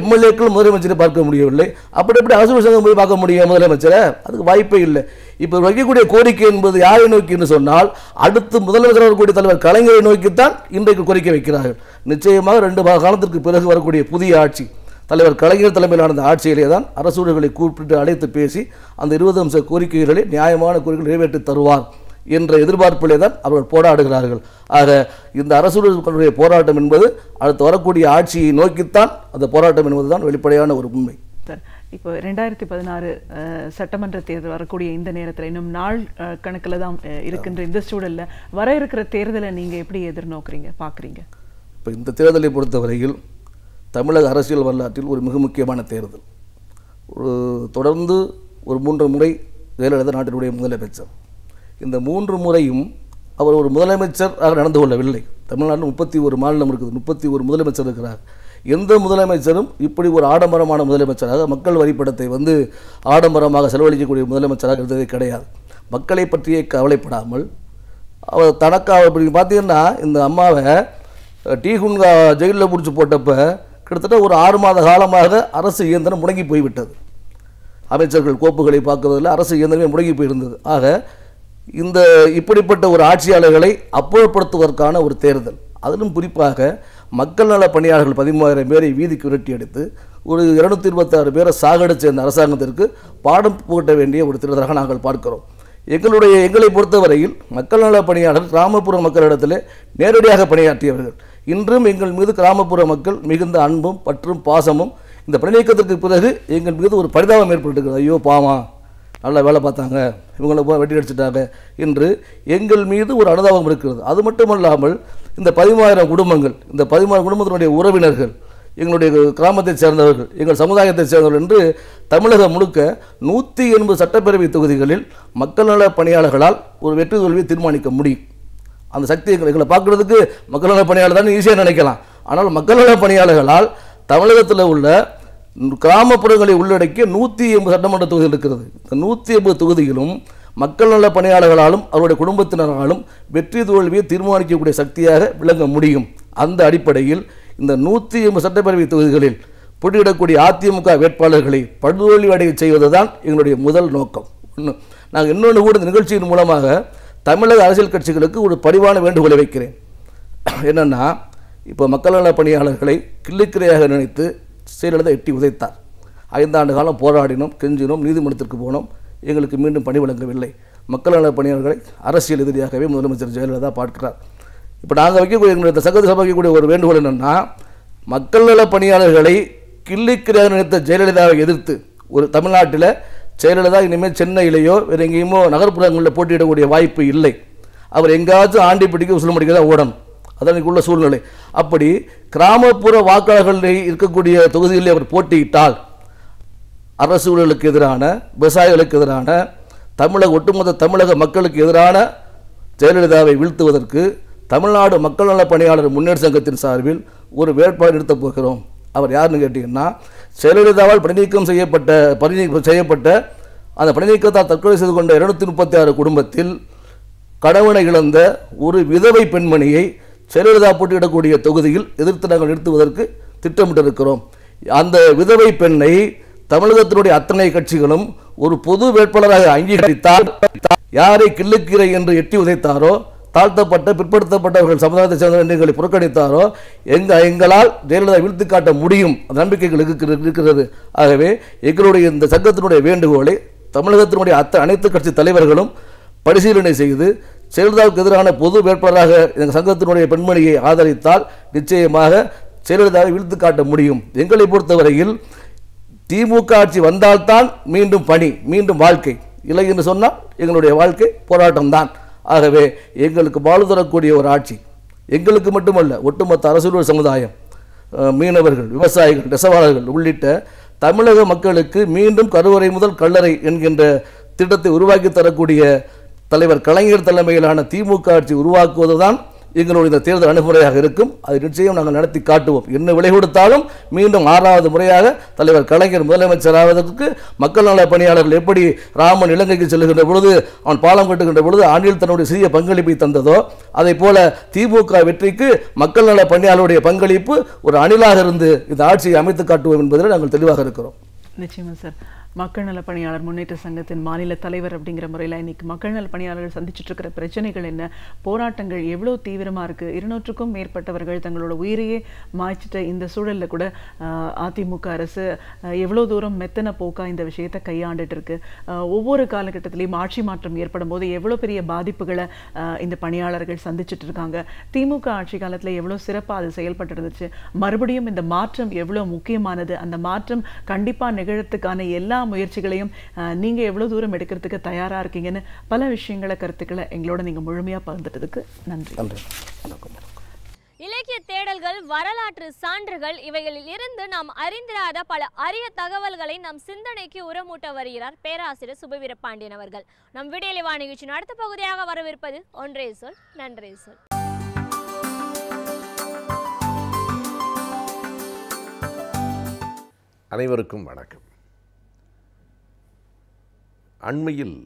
எம்எல்ஏக்கள் முதலமைச்சரை பார்க்க முடியவில்லை அப்படி அப்படி அரசு சங்கம் போய் பார்க்க முடியும் முதலமைச்சரை அதுக்கு வாய்ப்பே இல்லை இப்போ வைக்கக்கூடிய கோரிக்கை என்பது யாரை நோக்கி என்று சொன்னால் அடுத்து முதலமைச்சர் வரக்கூடிய தலைவர் கலைஞரை நோக்கித்தான் இன்றைக்கு கோரிக்கை வைக்கிறார்கள் நிச்சயமாக ரெண்டு காலத்திற்கு பிறகு வரக்கூடிய புதிய ஆட்சி தலைவர் கலைஞர் தலைமையிலான அந்த ஆட்சியிலே தான் அரசு ஊழியர்களை கூப்பிட்டு அழைத்து பேசி அந்த இருபது அம்ச கோரிக்கைகளை நியாயமான கோரிக்கை நிறைவேற்றி தருவார் என்ற எதிர்பார்ப்பிலே தான் அவர்கள் போராடுகிறார்கள் ஆக இந்த அரசுடைய போராட்டம் என்பது அடுத்து வரக்கூடிய ஆட்சியை நோக்கித்தான் அந்த போராட்டம் என்பதுதான் வெளிப்படையான ஒரு உண்மை சார் இப்போ ரெண்டாயிரத்தி பதினாறு சட்டமன்ற தேர்தல் வரக்கூடிய இந்த நேரத்தில் இன்னும் நாள் கணக்கில் தான் இருக்கின்ற இந்த சூழலில் வர இருக்கிற தேர்தலை நீங்கள் எப்படி எதிர்நோக்குறீங்க பார்க்குறீங்க இப்போ இந்த தேர்தலை பொறுத்தவரையில் தமிழக அரசியல் வரலாற்றில் ஒரு மிக முக்கியமான தேர்தல் ஒரு தொடர்ந்து ஒரு மூன்று முறை ஜெயலலிதா நாட்டினுடைய முதலமைச்சர் இந்த மூன்று முறையும் அவர் ஒரு முதலமைச்சராக நடந்து கொள்ளவில்லை தமிழ்நாட்டில் முப்பத்தி ஒரு மாநிலம் இருக்குது முப்பத்தி ஒரு முதலமைச்சர் இருக்கிறார் எந்த முதலமைச்சரும் இப்படி ஒரு ஆடம்பரமான முதலமைச்சராக மக்கள் வரிப்படத்தை வந்து ஆடம்பரமாக செலவழிக்கக்கூடிய முதலமைச்சராக இருந்ததே கிடையாது மக்களை பற்றியே கவலைப்படாமல் அவர் தனக்காக இப்படி பார்த்தீங்கன்னா இந்த அம்மாவை டீ குன்கா ஜெயிலில் பிடிச்சி போட்டப்போ கிட்டத்தட்ட ஒரு ஆறு மாத காலமாக அரசு இயந்திரம் முடங்கி போய்விட்டது அமைச்சர்கள் கோப்புகளை பார்க்குறதில் அரசு இயந்திரமே முடங்கி போயிருந்தது ஆக இந்த இப்படிப்பட்ட ஒரு ஆட்சியாளர்களை அப்புறப்படுத்துவதற்கான ஒரு தேர்தல் அதிலும் குறிப்பாக மக்கள் நல பணியாளர்கள் பதிமூவாயிரம் பேரை வீதிக்கு விரட்டி எடுத்து ஒரு இருநூத்தி இருபத்தாறு பேரை சாகடை சேர்ந்த அரசாங்கத்திற்கு பாடம் போட்ட வேண்டிய ஒரு தேர்தலாக நாங்கள் பார்க்கிறோம் எங்களுடைய எங்களை பொறுத்தவரையில் மக்கள் நல பணியாளர் கிராமப்புற மக்களிடத்தில் நேரடியாக பணியாற்றியவர்கள் இன்றும் எங்கள் மீது கிராமப்புற மக்கள் மிகுந்த அன்பும் பற்றும் பாசமும் இந்த பணியக்கத்திற்கு பிறகு எங்கள் மீது ஒரு பரிதாபம் ஏற்பட்டுக்கிறது ஐயோ பாமா நல்லா வேலை பார்த்தாங்க இவங்களை வெட்டி அடிச்சிட்டாங்க என்று எங்கள் மீது ஒரு அனுதாபம் இருக்கிறது அது மட்டுமல்லாமல் இந்த பதிமூவாயிரம் குடும்பங்கள் இந்த பதிமூவாயிரம் குடும்பத்தினுடைய உறவினர்கள் எங்களுடைய கிராமத்தை சேர்ந்தவர்கள் எங்கள் சமுதாயத்தை சேர்ந்தவர்கள் என்று தமிழகம் முழுக்க நூற்றி எண்பது சட்டப்பேரவை தொகுதிகளில் மக்கள் நல பணியாளர்களால் ஒரு வெற்றி தோல்வியை தீர்மானிக்க முடியும் அந்த சக்தி எங்களை எங்களை பார்க்குறதுக்கு மக்கள் நல பணியாளர் தான் ஈஸியாக நினைக்கலாம் ஆனால் மக்கள் நல பணியாளர்களால் தமிழகத்தில் உள்ள கிராமப்புறங்களை உள்ளடக்கிய நூற்றி எண்பது சட்டமன்ற தொகுதிகள் இருக்கிறது இந்த நூற்றி எண்பது தொகுதிகளும் மக்கள் நல பணியாளர்களாலும் அவருடைய குடும்பத்தினராலும் வெற்றி தோல்வியை தீர்மானிக்கக்கூடிய சக்தியாக விளங்க முடியும் அந்த அடிப்படையில் இந்த நூற்றி எண்பது சட்டப்பேரவை தொகுதிகளில் போட்டியிடக்கூடிய அதிமுக வேட்பாளர்களை படுதோல்வி அடைய செய்வது தான் எங்களுடைய முதல் நோக்கம் இன்னும் நாங்கள் இன்னொன்று கூட இந்த நிகழ்ச்சியின் மூலமாக தமிழக அரசியல் கட்சிகளுக்கு ஒரு பரிவான வேண்டுகோளை வைக்கிறேன் என்னென்னா இப்போ மக்கள் நல பணியாளர்களை கிள்ளுக்கிரையாக நினைத்து செயலெழுத எட்டி உதைத்தார் ஐந்தாண்டு காலம் போராடினோம் கெஞ்சினோம் நீதிமன்றத்திற்கு போனோம் எங்களுக்கு மீண்டும் பணி வழங்கவில்லை மக்கள் நல பணியாளர்களை அரசியல் எதிரியாகவே முதலமைச்சர் ஜெயலலிதா பார்க்கிறார் இப்போ நாங்கள் வைக்கக்கூடிய எங்களுடைய சகோதர சபை ஒரு வேண்டுகோள் என்னென்னா மக்கள் நல பணியாளர்களை கிள்ளிக்கிறார் நினைத்த ஜெயலலிதாவை எதிர்த்து ஒரு தமிழ்நாட்டில் ஜெயலலிதா இனிமேல் சென்னையிலேயோ வேறு எங்கேயுமோ நகர்ப்புறங்களில் போட்டியிடக்கூடிய வாய்ப்பு இல்லை அவர் எங்கேயாச்சும் ஆண்டி பிடிக்க உசுலம் அடிக்க தான் ஓடணும் அதனுக்கு உள்ள சூழ்நிலை அப்படி கிராமப்புற வாக்காளர்கள் இருக்கக்கூடிய தொகுதிகளில் அவர் போட்டியிட்டால் அரசு ஊழலுக்கு எதிரான விவசாயிகளுக்கு எதிரான தமிழக ஒட்டுமொத்த தமிழக மக்களுக்கு எதிரான ஜெயலலிதாவை வீழ்த்துவதற்கு தமிழ்நாடு மக்கள் நல பணியாளர் முன்னேற்ற சங்கத்தின் சார்பில் ஒரு வேட்பாளர் நிறுத்தப் போகிறோம் அவர் யாருன்னு கேட்டிங்கன்னா ஜெயலலிதாவால் பணிநீக்கம் செய்யப்பட்ட பணி செய்யப்பட்ட அந்த பணிநீக்கத்தால் தற்கொலை செய்து கொண்ட இருநூத்தி முப்பத்தி ஆறு குடும்பத்தில் கணவனை இழந்த ஒரு விதவை பெண்மணியை ஜெயலலிதா போட்டியிடக்கூடிய தொகுதியில் எதிர்த்து நாங்கள் நிறுத்துவதற்கு திட்டமிட்டிருக்கிறோம் அந்த விதவை பெண்ணை தமிழகத்தினுடைய அத்தனை கட்சிகளும் ஒரு பொது வேட்பாளராக அங்கீகரித்தால் யாரை கிள்ளுக்கீரை என்று எட்டி உதைத்தாரோ தாழ்த்தப்பட்ட பிற்படுத்தப்பட்டவர்கள் சமுதாயத்தை சேர்ந்த எங்களை புறக்கணித்தாரோ எங்கள் எங்களால் ஜெயலலிதா வீழ்த்து காட்ட முடியும் நம்பிக்கைகள் இருக்கிறது ஆகவே எங்களுடைய இந்த சங்கத்தினுடைய வேண்டுகோளை தமிழகத்தினுடைய அத்தனை அனைத்து கட்சி தலைவர்களும் பரிசீலனை செய்து செயலலிதாவுக்கு எதிரான பொது வேட்பாளராக எங்கள் சங்கத்தினுடைய பெண்மணியை ஆதரித்தால் நிச்சயமாக செயலலிதாவை வீழ்த்து காட்ட முடியும் எங்களை பொறுத்தவரையில் திமுக ஆட்சி வந்தால்தான் மீண்டும் பணி மீண்டும் வாழ்க்கை இல்லை என்று சொன்னால் எங்களுடைய வாழ்க்கை போராட்டம்தான் ஆகவே எங்களுக்கு வாழ்வு தரக்கூடிய ஒரு ஆட்சி எங்களுக்கு மட்டுமல்ல ஒட்டுமொத்த அரசியல் சமுதாயம் மீனவர்கள் விவசாயிகள் நெசவாளர்கள் உள்ளிட்ட தமிழக மக்களுக்கு மீண்டும் கருவறை முதல் கல்லறை என்கின்ற திட்டத்தை உருவாக்கி தரக்கூடிய தலைவர் கலைஞர் தலைமையிலான திமுக ஆட்சி உருவாக்குவதுதான் எங்களுடைய தேர்தல் அணுகுமுறையாக இருக்கும் அது நிச்சயம் நாங்கள் நடத்தி காட்டுவோம் என்ன விலை கொடுத்தாலும் மீண்டும் ஆறாவது முறையாக தலைவர் கலைஞர் முதலமைச்சர் ஆவதற்கு மக்கள் நல பணியாளர்கள் எப்படி ராமன் இலங்கைக்கு செல்கின்ற பொழுது அவன் பாலம் கட்டுகின்ற பொழுது ஆண்டில் தன்னுடைய சிறிய பங்களிப்பை தந்ததோ அதே போல திமுக வெற்றிக்கு மக்கள் நல பணியாளருடைய பங்களிப்பு ஒரு அணிலாக இருந்து இந்த ஆட்சியை அமைத்து காட்டுவோம் என்பதில் நாங்கள் தெளிவாக இருக்கிறோம் நிச்சயமா சார் மக்கள் நல பணியாளர் முன்னேற்ற சங்கத்தின் மாநில தலைவர் அப்படிங்கிற முறையில் இன்னைக்கு மக்கள் நல பணியாளர்கள் சந்திச்சுட்டு இருக்கிற பிரச்சனைகள் என்ன போராட்டங்கள் எவ்வளோ தீவிரமாக இருக்குது இருநூற்றுக்கும் மேற்பட்டவர்கள் தங்களோட உயிரையே மாய்ச்சிட்ட இந்த சூழலில் கூட அதிமுக அரசு எவ்வளோ தூரம் மெத்தன போக்கா இந்த விஷயத்தை கையாண்டுட்டு இருக்கு ஒவ்வொரு காலகட்டத்திலையும் ஆட்சி மாற்றம் ஏற்படும் போது எவ்வளோ பெரிய பாதிப்புகளை இந்த பணியாளர்கள் சந்திச்சுட்டு இருக்காங்க திமுக ஆட்சி காலத்தில் எவ்வளோ சிறப்பாக அது செயல்பட்டு இருந்துச்சு மறுபடியும் இந்த மாற்றம் எவ்வளோ முக்கியமானது அந்த மாற்றம் கண்டிப்பாக நிகழத்துக்கான எல்லா முயற்சிகளையும் நீங்கள் எவ்வளோ தூரம் எடுக்கிறதுக்கு தயாராக இருக்கீங்கன்னு பல விஷயங்களை கருத்துக்களை எங்களோட நீங்கள் முழுமையாக பகிர்ந்துட்டதுக்கு நன்றி நன்றி இலக்கிய தேடல்கள் வரலாற்று சான்றுகள் இவைகளில் இருந்து நாம் அறிந்திராத பல அரிய தகவல்களை நம் சிந்தனைக்கு உரமூட்ட வருகிறார் பேராசிரியர் சுபவீர பாண்டியன் அவர்கள் நம் விடியலிவா நிகழ்ச்சியின் அடுத்த பகுதியாக வரவிருப்பது ஒன்றே சொல் நன்றே சொல் அனைவருக்கும் வணக்கம் அண்மையில்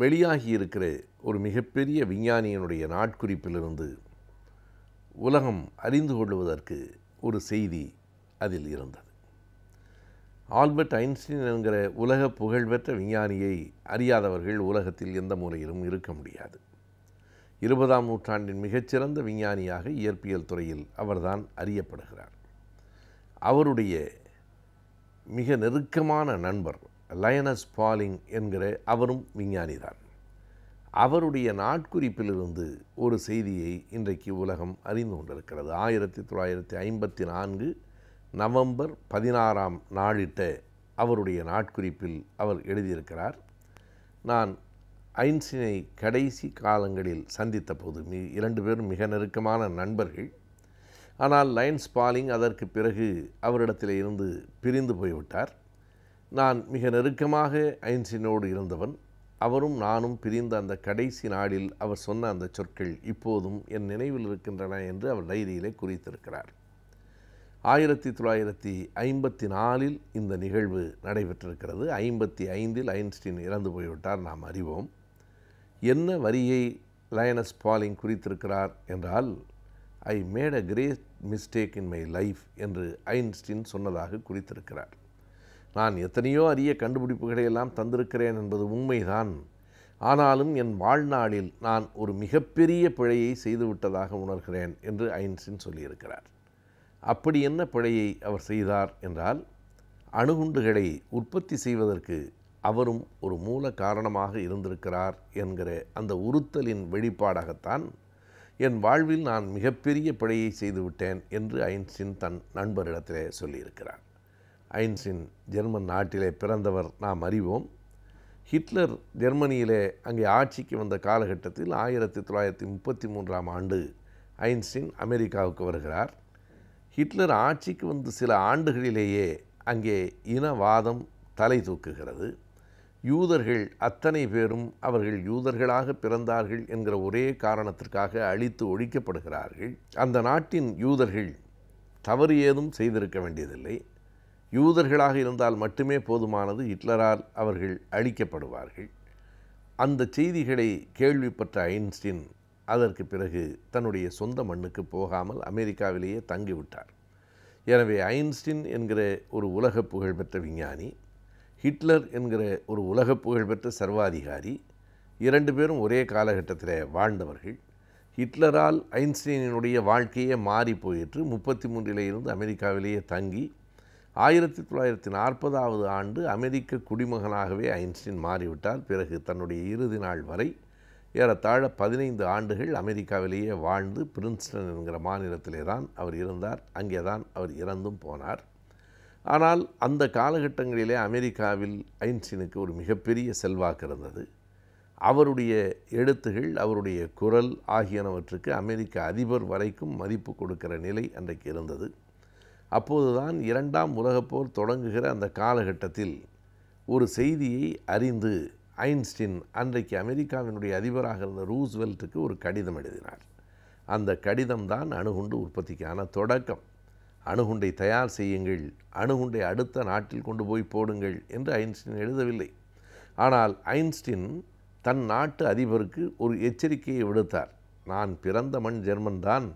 வெளியாகியிருக்கிற ஒரு மிகப்பெரிய விஞ்ஞானியினுடைய நாட்குறிப்பிலிருந்து உலகம் அறிந்து கொள்வதற்கு ஒரு செய்தி அதில் இருந்தது ஆல்பர்ட் ஐன்ஸ்டீன் என்கிற உலக புகழ்பெற்ற விஞ்ஞானியை அறியாதவர்கள் உலகத்தில் எந்த முறையிலும் இருக்க முடியாது இருபதாம் நூற்றாண்டின் மிகச்சிறந்த விஞ்ஞானியாக இயற்பியல் துறையில் அவர்தான் அறியப்படுகிறார் அவருடைய மிக நெருக்கமான நண்பர் லயனஸ் பாலிங் என்கிற அவரும் விஞ்ஞானிதான் அவருடைய நாட்குறிப்பிலிருந்து ஒரு செய்தியை இன்றைக்கு உலகம் அறிந்து கொண்டிருக்கிறது ஆயிரத்தி தொள்ளாயிரத்தி ஐம்பத்தி நான்கு நவம்பர் பதினாறாம் நாளிட்ட அவருடைய நாட்குறிப்பில் அவர் எழுதியிருக்கிறார் நான் ஐன்ஸினை கடைசி காலங்களில் சந்தித்த போது மி இரண்டு பேரும் மிக நெருக்கமான நண்பர்கள் ஆனால் லைன்ஸ் பாலிங் அதற்கு பிறகு அவரிடத்தில் இருந்து பிரிந்து போய்விட்டார் நான் மிக நெருக்கமாக ஐன்ஸ்டீனோடு இருந்தவன் அவரும் நானும் பிரிந்த அந்த கடைசி நாளில் அவர் சொன்ன அந்த சொற்கள் இப்போதும் என் நினைவில் இருக்கின்றன என்று அவர் டைரியிலே குறித்திருக்கிறார் ஆயிரத்தி தொள்ளாயிரத்தி ஐம்பத்தி நாலில் இந்த நிகழ்வு நடைபெற்றிருக்கிறது ஐம்பத்தி ஐந்தில் ஐன்ஸ்டீன் இறந்து போய்விட்டார் நாம் அறிவோம் என்ன வரியை லயனஸ் பாலிங் குறித்திருக்கிறார் என்றால் I made a great mistake in my life என்று ஐன்ஸ்டீன் சொன்னதாக குறித்திருக்கிறார் நான் எத்தனையோ அரிய கண்டுபிடிப்புகளை எல்லாம் தந்திருக்கிறேன் என்பது உண்மைதான் ஆனாலும் என் வாழ்நாளில் நான் ஒரு மிகப்பெரிய பிழையை செய்துவிட்டதாக உணர்கிறேன் என்று ஐன்ஸ்டீன் சொல்லியிருக்கிறார் அப்படி என்ன பிழையை அவர் செய்தார் என்றால் அணுகுண்டுகளை உற்பத்தி செய்வதற்கு அவரும் ஒரு மூல காரணமாக இருந்திருக்கிறார் என்கிற அந்த உறுத்தலின் வெளிப்பாடாகத்தான் என் வாழ்வில் நான் மிகப்பெரிய பிழையை செய்துவிட்டேன் என்று ஐன்ஸ்டீன் தன் நண்பரிடத்திலே சொல்லியிருக்கிறார் ஐன்ஸின் ஜெர்மன் நாட்டிலே பிறந்தவர் நாம் அறிவோம் ஹிட்லர் ஜெர்மனியிலே அங்கே ஆட்சிக்கு வந்த காலகட்டத்தில் ஆயிரத்தி தொள்ளாயிரத்தி முப்பத்தி மூன்றாம் ஆண்டு ஐன்ஸின் அமெரிக்காவுக்கு வருகிறார் ஹிட்லர் ஆட்சிக்கு வந்து சில ஆண்டுகளிலேயே அங்கே இனவாதம் தலை தூக்குகிறது யூதர்கள் அத்தனை பேரும் அவர்கள் யூதர்களாக பிறந்தார்கள் என்கிற ஒரே காரணத்திற்காக அழித்து ஒழிக்கப்படுகிறார்கள் அந்த நாட்டின் யூதர்கள் தவறு ஏதும் செய்திருக்க வேண்டியதில்லை யூதர்களாக இருந்தால் மட்டுமே போதுமானது ஹிட்லரால் அவர்கள் அழிக்கப்படுவார்கள் அந்த செய்திகளை கேள்விப்பட்ட ஐன்ஸ்டீன் அதற்கு பிறகு தன்னுடைய சொந்த மண்ணுக்கு போகாமல் அமெரிக்காவிலேயே தங்கிவிட்டார் எனவே ஐன்ஸ்டின் என்கிற ஒரு உலக புகழ்பெற்ற விஞ்ஞானி ஹிட்லர் என்கிற ஒரு உலக புகழ்பெற்ற சர்வாதிகாரி இரண்டு பேரும் ஒரே காலகட்டத்தில் வாழ்ந்தவர்கள் ஹிட்லரால் ஐன்ஸ்டீனினுடைய வாழ்க்கையே மாறி போயிற்று முப்பத்தி மூன்றிலே இருந்து அமெரிக்காவிலேயே தங்கி ஆயிரத்தி தொள்ளாயிரத்தி நாற்பதாவது ஆண்டு அமெரிக்க குடிமகனாகவே ஐன்ஸ்டீன் மாறிவிட்டார் பிறகு தன்னுடைய இறுதி நாள் வரை ஏறத்தாழ பதினைந்து ஆண்டுகள் அமெரிக்காவிலேயே வாழ்ந்து பிரின்ஸ்டன் என்கிற மாநிலத்திலே தான் அவர் இருந்தார் அங்கே தான் அவர் இறந்தும் போனார் ஆனால் அந்த காலகட்டங்களிலே அமெரிக்காவில் ஐன்ஸ்டீனுக்கு ஒரு மிகப்பெரிய செல்வாக்கு இருந்தது அவருடைய எழுத்துகள் அவருடைய குரல் ஆகியனவற்றுக்கு அமெரிக்க அதிபர் வரைக்கும் மதிப்பு கொடுக்கிற நிலை அன்றைக்கு இருந்தது அப்போதுதான் இரண்டாம் உலகப்போர் தொடங்குகிற அந்த காலகட்டத்தில் ஒரு செய்தியை அறிந்து ஐன்ஸ்டின் அன்றைக்கு அமெரிக்காவினுடைய அதிபராக இருந்த ரூஸ்வெல்ட்டுக்கு ஒரு கடிதம் எழுதினார் அந்த கடிதம்தான் அணுகுண்டு உற்பத்திக்கான தொடக்கம் அணுகுண்டை தயார் செய்யுங்கள் அணுகுண்டை அடுத்த நாட்டில் கொண்டு போய் போடுங்கள் என்று ஐன்ஸ்டீன் எழுதவில்லை ஆனால் ஐன்ஸ்டின் தன் நாட்டு அதிபருக்கு ஒரு எச்சரிக்கையை விடுத்தார் நான் பிறந்த மண் ஜெர்மன் தான்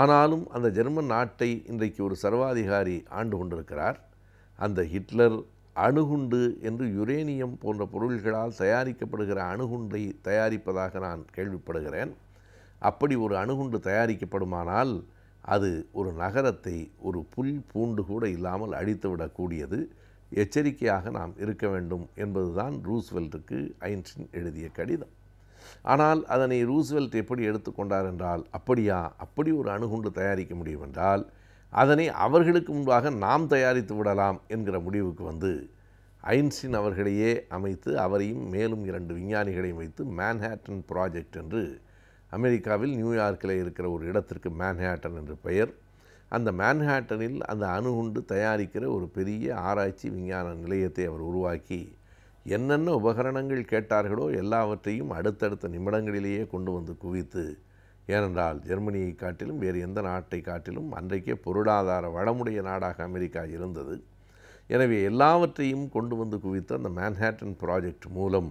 ஆனாலும் அந்த ஜெர்மன் நாட்டை இன்றைக்கு ஒரு சர்வாதிகாரி ஆண்டு கொண்டிருக்கிறார் அந்த ஹிட்லர் அணுகுண்டு என்று யுரேனியம் போன்ற பொருள்களால் தயாரிக்கப்படுகிற அணுகுண்டை தயாரிப்பதாக நான் கேள்விப்படுகிறேன் அப்படி ஒரு அணுகுண்டு தயாரிக்கப்படுமானால் அது ஒரு நகரத்தை ஒரு புல் பூண்டு கூட இல்லாமல் அழித்துவிடக்கூடியது எச்சரிக்கையாக நாம் இருக்க வேண்டும் என்பதுதான் ரூஸ்வெல்ட்டுக்கு ஐன்ஸ்டின் எழுதிய கடிதம் ஆனால் அதனை ரூஸ்வெல்ட் எப்படி எடுத்துக்கொண்டார் என்றால் அப்படியா அப்படி ஒரு அணுகுண்டு தயாரிக்க முடியும் என்றால் அதனை அவர்களுக்கு முன்பாக நாம் தயாரித்து விடலாம் என்கிற முடிவுக்கு வந்து ஐன்ஸ்டின் அவர்களையே அமைத்து அவரையும் மேலும் இரண்டு விஞ்ஞானிகளையும் வைத்து மேன்ஹேட்டன் ப்ராஜெக்ட் என்று அமெரிக்காவில் நியூயார்க்கில் இருக்கிற ஒரு இடத்திற்கு மேன்ஹேட்டன் என்று பெயர் அந்த மேன்ஹேட்டனில் அந்த அணுகுண்டு தயாரிக்கிற ஒரு பெரிய ஆராய்ச்சி விஞ்ஞான நிலையத்தை அவர் உருவாக்கி என்னென்ன உபகரணங்கள் கேட்டார்களோ எல்லாவற்றையும் அடுத்தடுத்த நிமிடங்களிலேயே கொண்டு வந்து குவித்து ஏனென்றால் ஜெர்மனியை காட்டிலும் வேறு எந்த நாட்டை காட்டிலும் அன்றைக்கே பொருளாதார வளமுடைய நாடாக அமெரிக்கா இருந்தது எனவே எல்லாவற்றையும் கொண்டு வந்து குவித்து அந்த மேன்ஹேட்டன் ப்ராஜெக்ட் மூலம்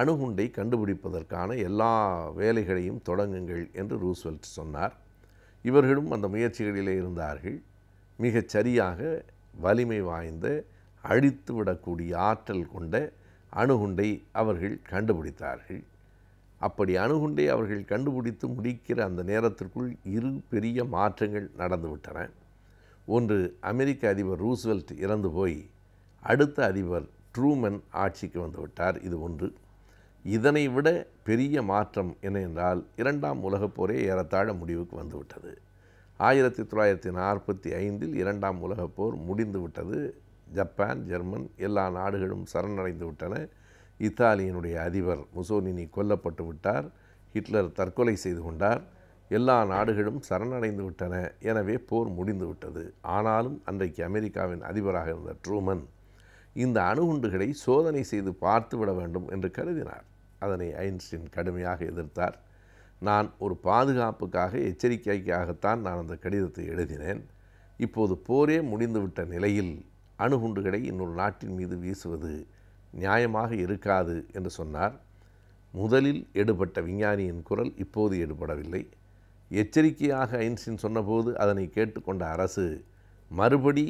அணுகுண்டை கண்டுபிடிப்பதற்கான எல்லா வேலைகளையும் தொடங்குங்கள் என்று ரூஸ்வெல்ட் சொன்னார் இவர்களும் அந்த முயற்சிகளிலே இருந்தார்கள் மிகச் சரியாக வலிமை வாய்ந்த அழித்துவிடக்கூடிய ஆற்றல் கொண்ட அணுகுண்டை அவர்கள் கண்டுபிடித்தார்கள் அப்படி அணுகுண்டை அவர்கள் கண்டுபிடித்து முடிக்கிற அந்த நேரத்திற்குள் இரு பெரிய மாற்றங்கள் நடந்துவிட்டன ஒன்று அமெரிக்க அதிபர் ரூஸ்வெல்ட் இறந்து போய் அடுத்த அதிபர் ட்ரூமன் ஆட்சிக்கு வந்துவிட்டார் இது ஒன்று இதனை விட பெரிய மாற்றம் என்ன என்றால் இரண்டாம் உலகப் போரே ஏறத்தாழ முடிவுக்கு வந்துவிட்டது ஆயிரத்தி தொள்ளாயிரத்தி நாற்பத்தி ஐந்தில் இரண்டாம் உலகப் போர் முடிந்துவிட்டது ஜப்பான் ஜெர்மன் எல்லா நாடுகளும் சரணடைந்து விட்டன இத்தாலியினுடைய அதிபர் முசோலினி கொல்லப்பட்டு விட்டார் ஹிட்லர் தற்கொலை செய்து கொண்டார் எல்லா நாடுகளும் சரணடைந்து விட்டன எனவே போர் முடிந்து விட்டது ஆனாலும் அன்றைக்கு அமெரிக்காவின் அதிபராக இருந்த ட்ரூமன் இந்த அணுகுண்டுகளை சோதனை செய்து பார்த்துவிட வேண்டும் என்று கருதினார் அதனை ஐன்ஸ்டின் கடுமையாக எதிர்த்தார் நான் ஒரு பாதுகாப்புக்காக எச்சரிக்கைக்காகத்தான் நான் அந்த கடிதத்தை எழுதினேன் இப்போது போரே முடிந்துவிட்ட நிலையில் அணுகுண்டுகளை இன்னொரு நாட்டின் மீது வீசுவது நியாயமாக இருக்காது என்று சொன்னார் முதலில் எடுபட்ட விஞ்ஞானியின் குரல் இப்போது எடுபடவில்லை எச்சரிக்கையாக ஐன்ஸ்டின் சொன்னபோது அதனை கேட்டுக்கொண்ட அரசு மறுபடி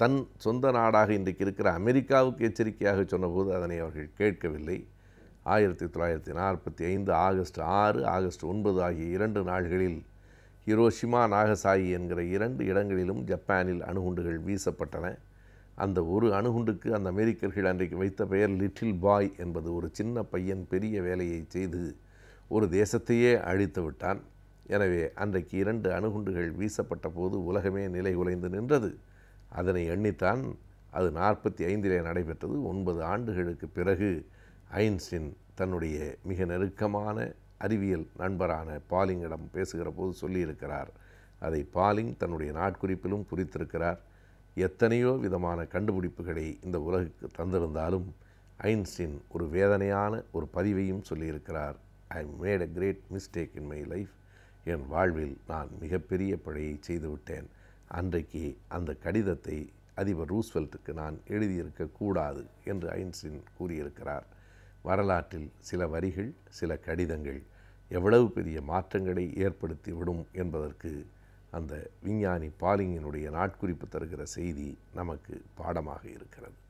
தன் சொந்த நாடாக இன்றைக்கு இருக்கிற அமெரிக்காவுக்கு எச்சரிக்கையாக சொன்னபோது அதனை அவர்கள் கேட்கவில்லை ஆயிரத்தி தொள்ளாயிரத்தி நாற்பத்தி ஐந்து ஆகஸ்ட் ஆறு ஆகஸ்ட் ஒன்பது ஆகிய இரண்டு நாள்களில் ஹிரோஷிமா நாகசாயி என்கிற இரண்டு இடங்களிலும் ஜப்பானில் அணுகுண்டுகள் வீசப்பட்டன அந்த ஒரு அணுகுண்டுக்கு அந்த அமெரிக்கர்கள் அன்றைக்கு வைத்த பெயர் லிட்டில் பாய் என்பது ஒரு சின்ன பையன் பெரிய வேலையை செய்து ஒரு தேசத்தையே அழித்து விட்டான் எனவே அன்றைக்கு இரண்டு அணுகுண்டுகள் வீசப்பட்ட போது உலகமே நிலை குலைந்து நின்றது அதனை எண்ணித்தான் அது நாற்பத்தி ஐந்திலே நடைபெற்றது ஒன்பது ஆண்டுகளுக்கு பிறகு ஐன்ஸ்டின் தன்னுடைய மிக நெருக்கமான அறிவியல் நண்பரான பாலிங்கிடம் பேசுகிற போது சொல்லியிருக்கிறார் அதை பாலிங் தன்னுடைய நாட்குறிப்பிலும் குறித்திருக்கிறார் எத்தனையோ விதமான கண்டுபிடிப்புகளை இந்த உலகுக்கு தந்திருந்தாலும் ஐன்ஸ்டின் ஒரு வேதனையான ஒரு பதிவையும் சொல்லியிருக்கிறார் I made a great mistake in my life என் வாழ்வில் நான் மிகப்பெரிய பிழையை செய்துவிட்டேன் அன்றைக்கு அந்த கடிதத்தை அதிபர் ரூஸ்வெல்ட்டுக்கு நான் எழுதியிருக்கக்கூடாது என்று ஐன்ஸ்டின் கூறியிருக்கிறார் வரலாற்றில் சில வரிகள் சில கடிதங்கள் எவ்வளவு பெரிய மாற்றங்களை ஏற்படுத்திவிடும் என்பதற்கு அந்த விஞ்ஞானி பாலிங்கினுடைய நாட்குறிப்பு தருகிற செய்தி நமக்கு பாடமாக இருக்கிறது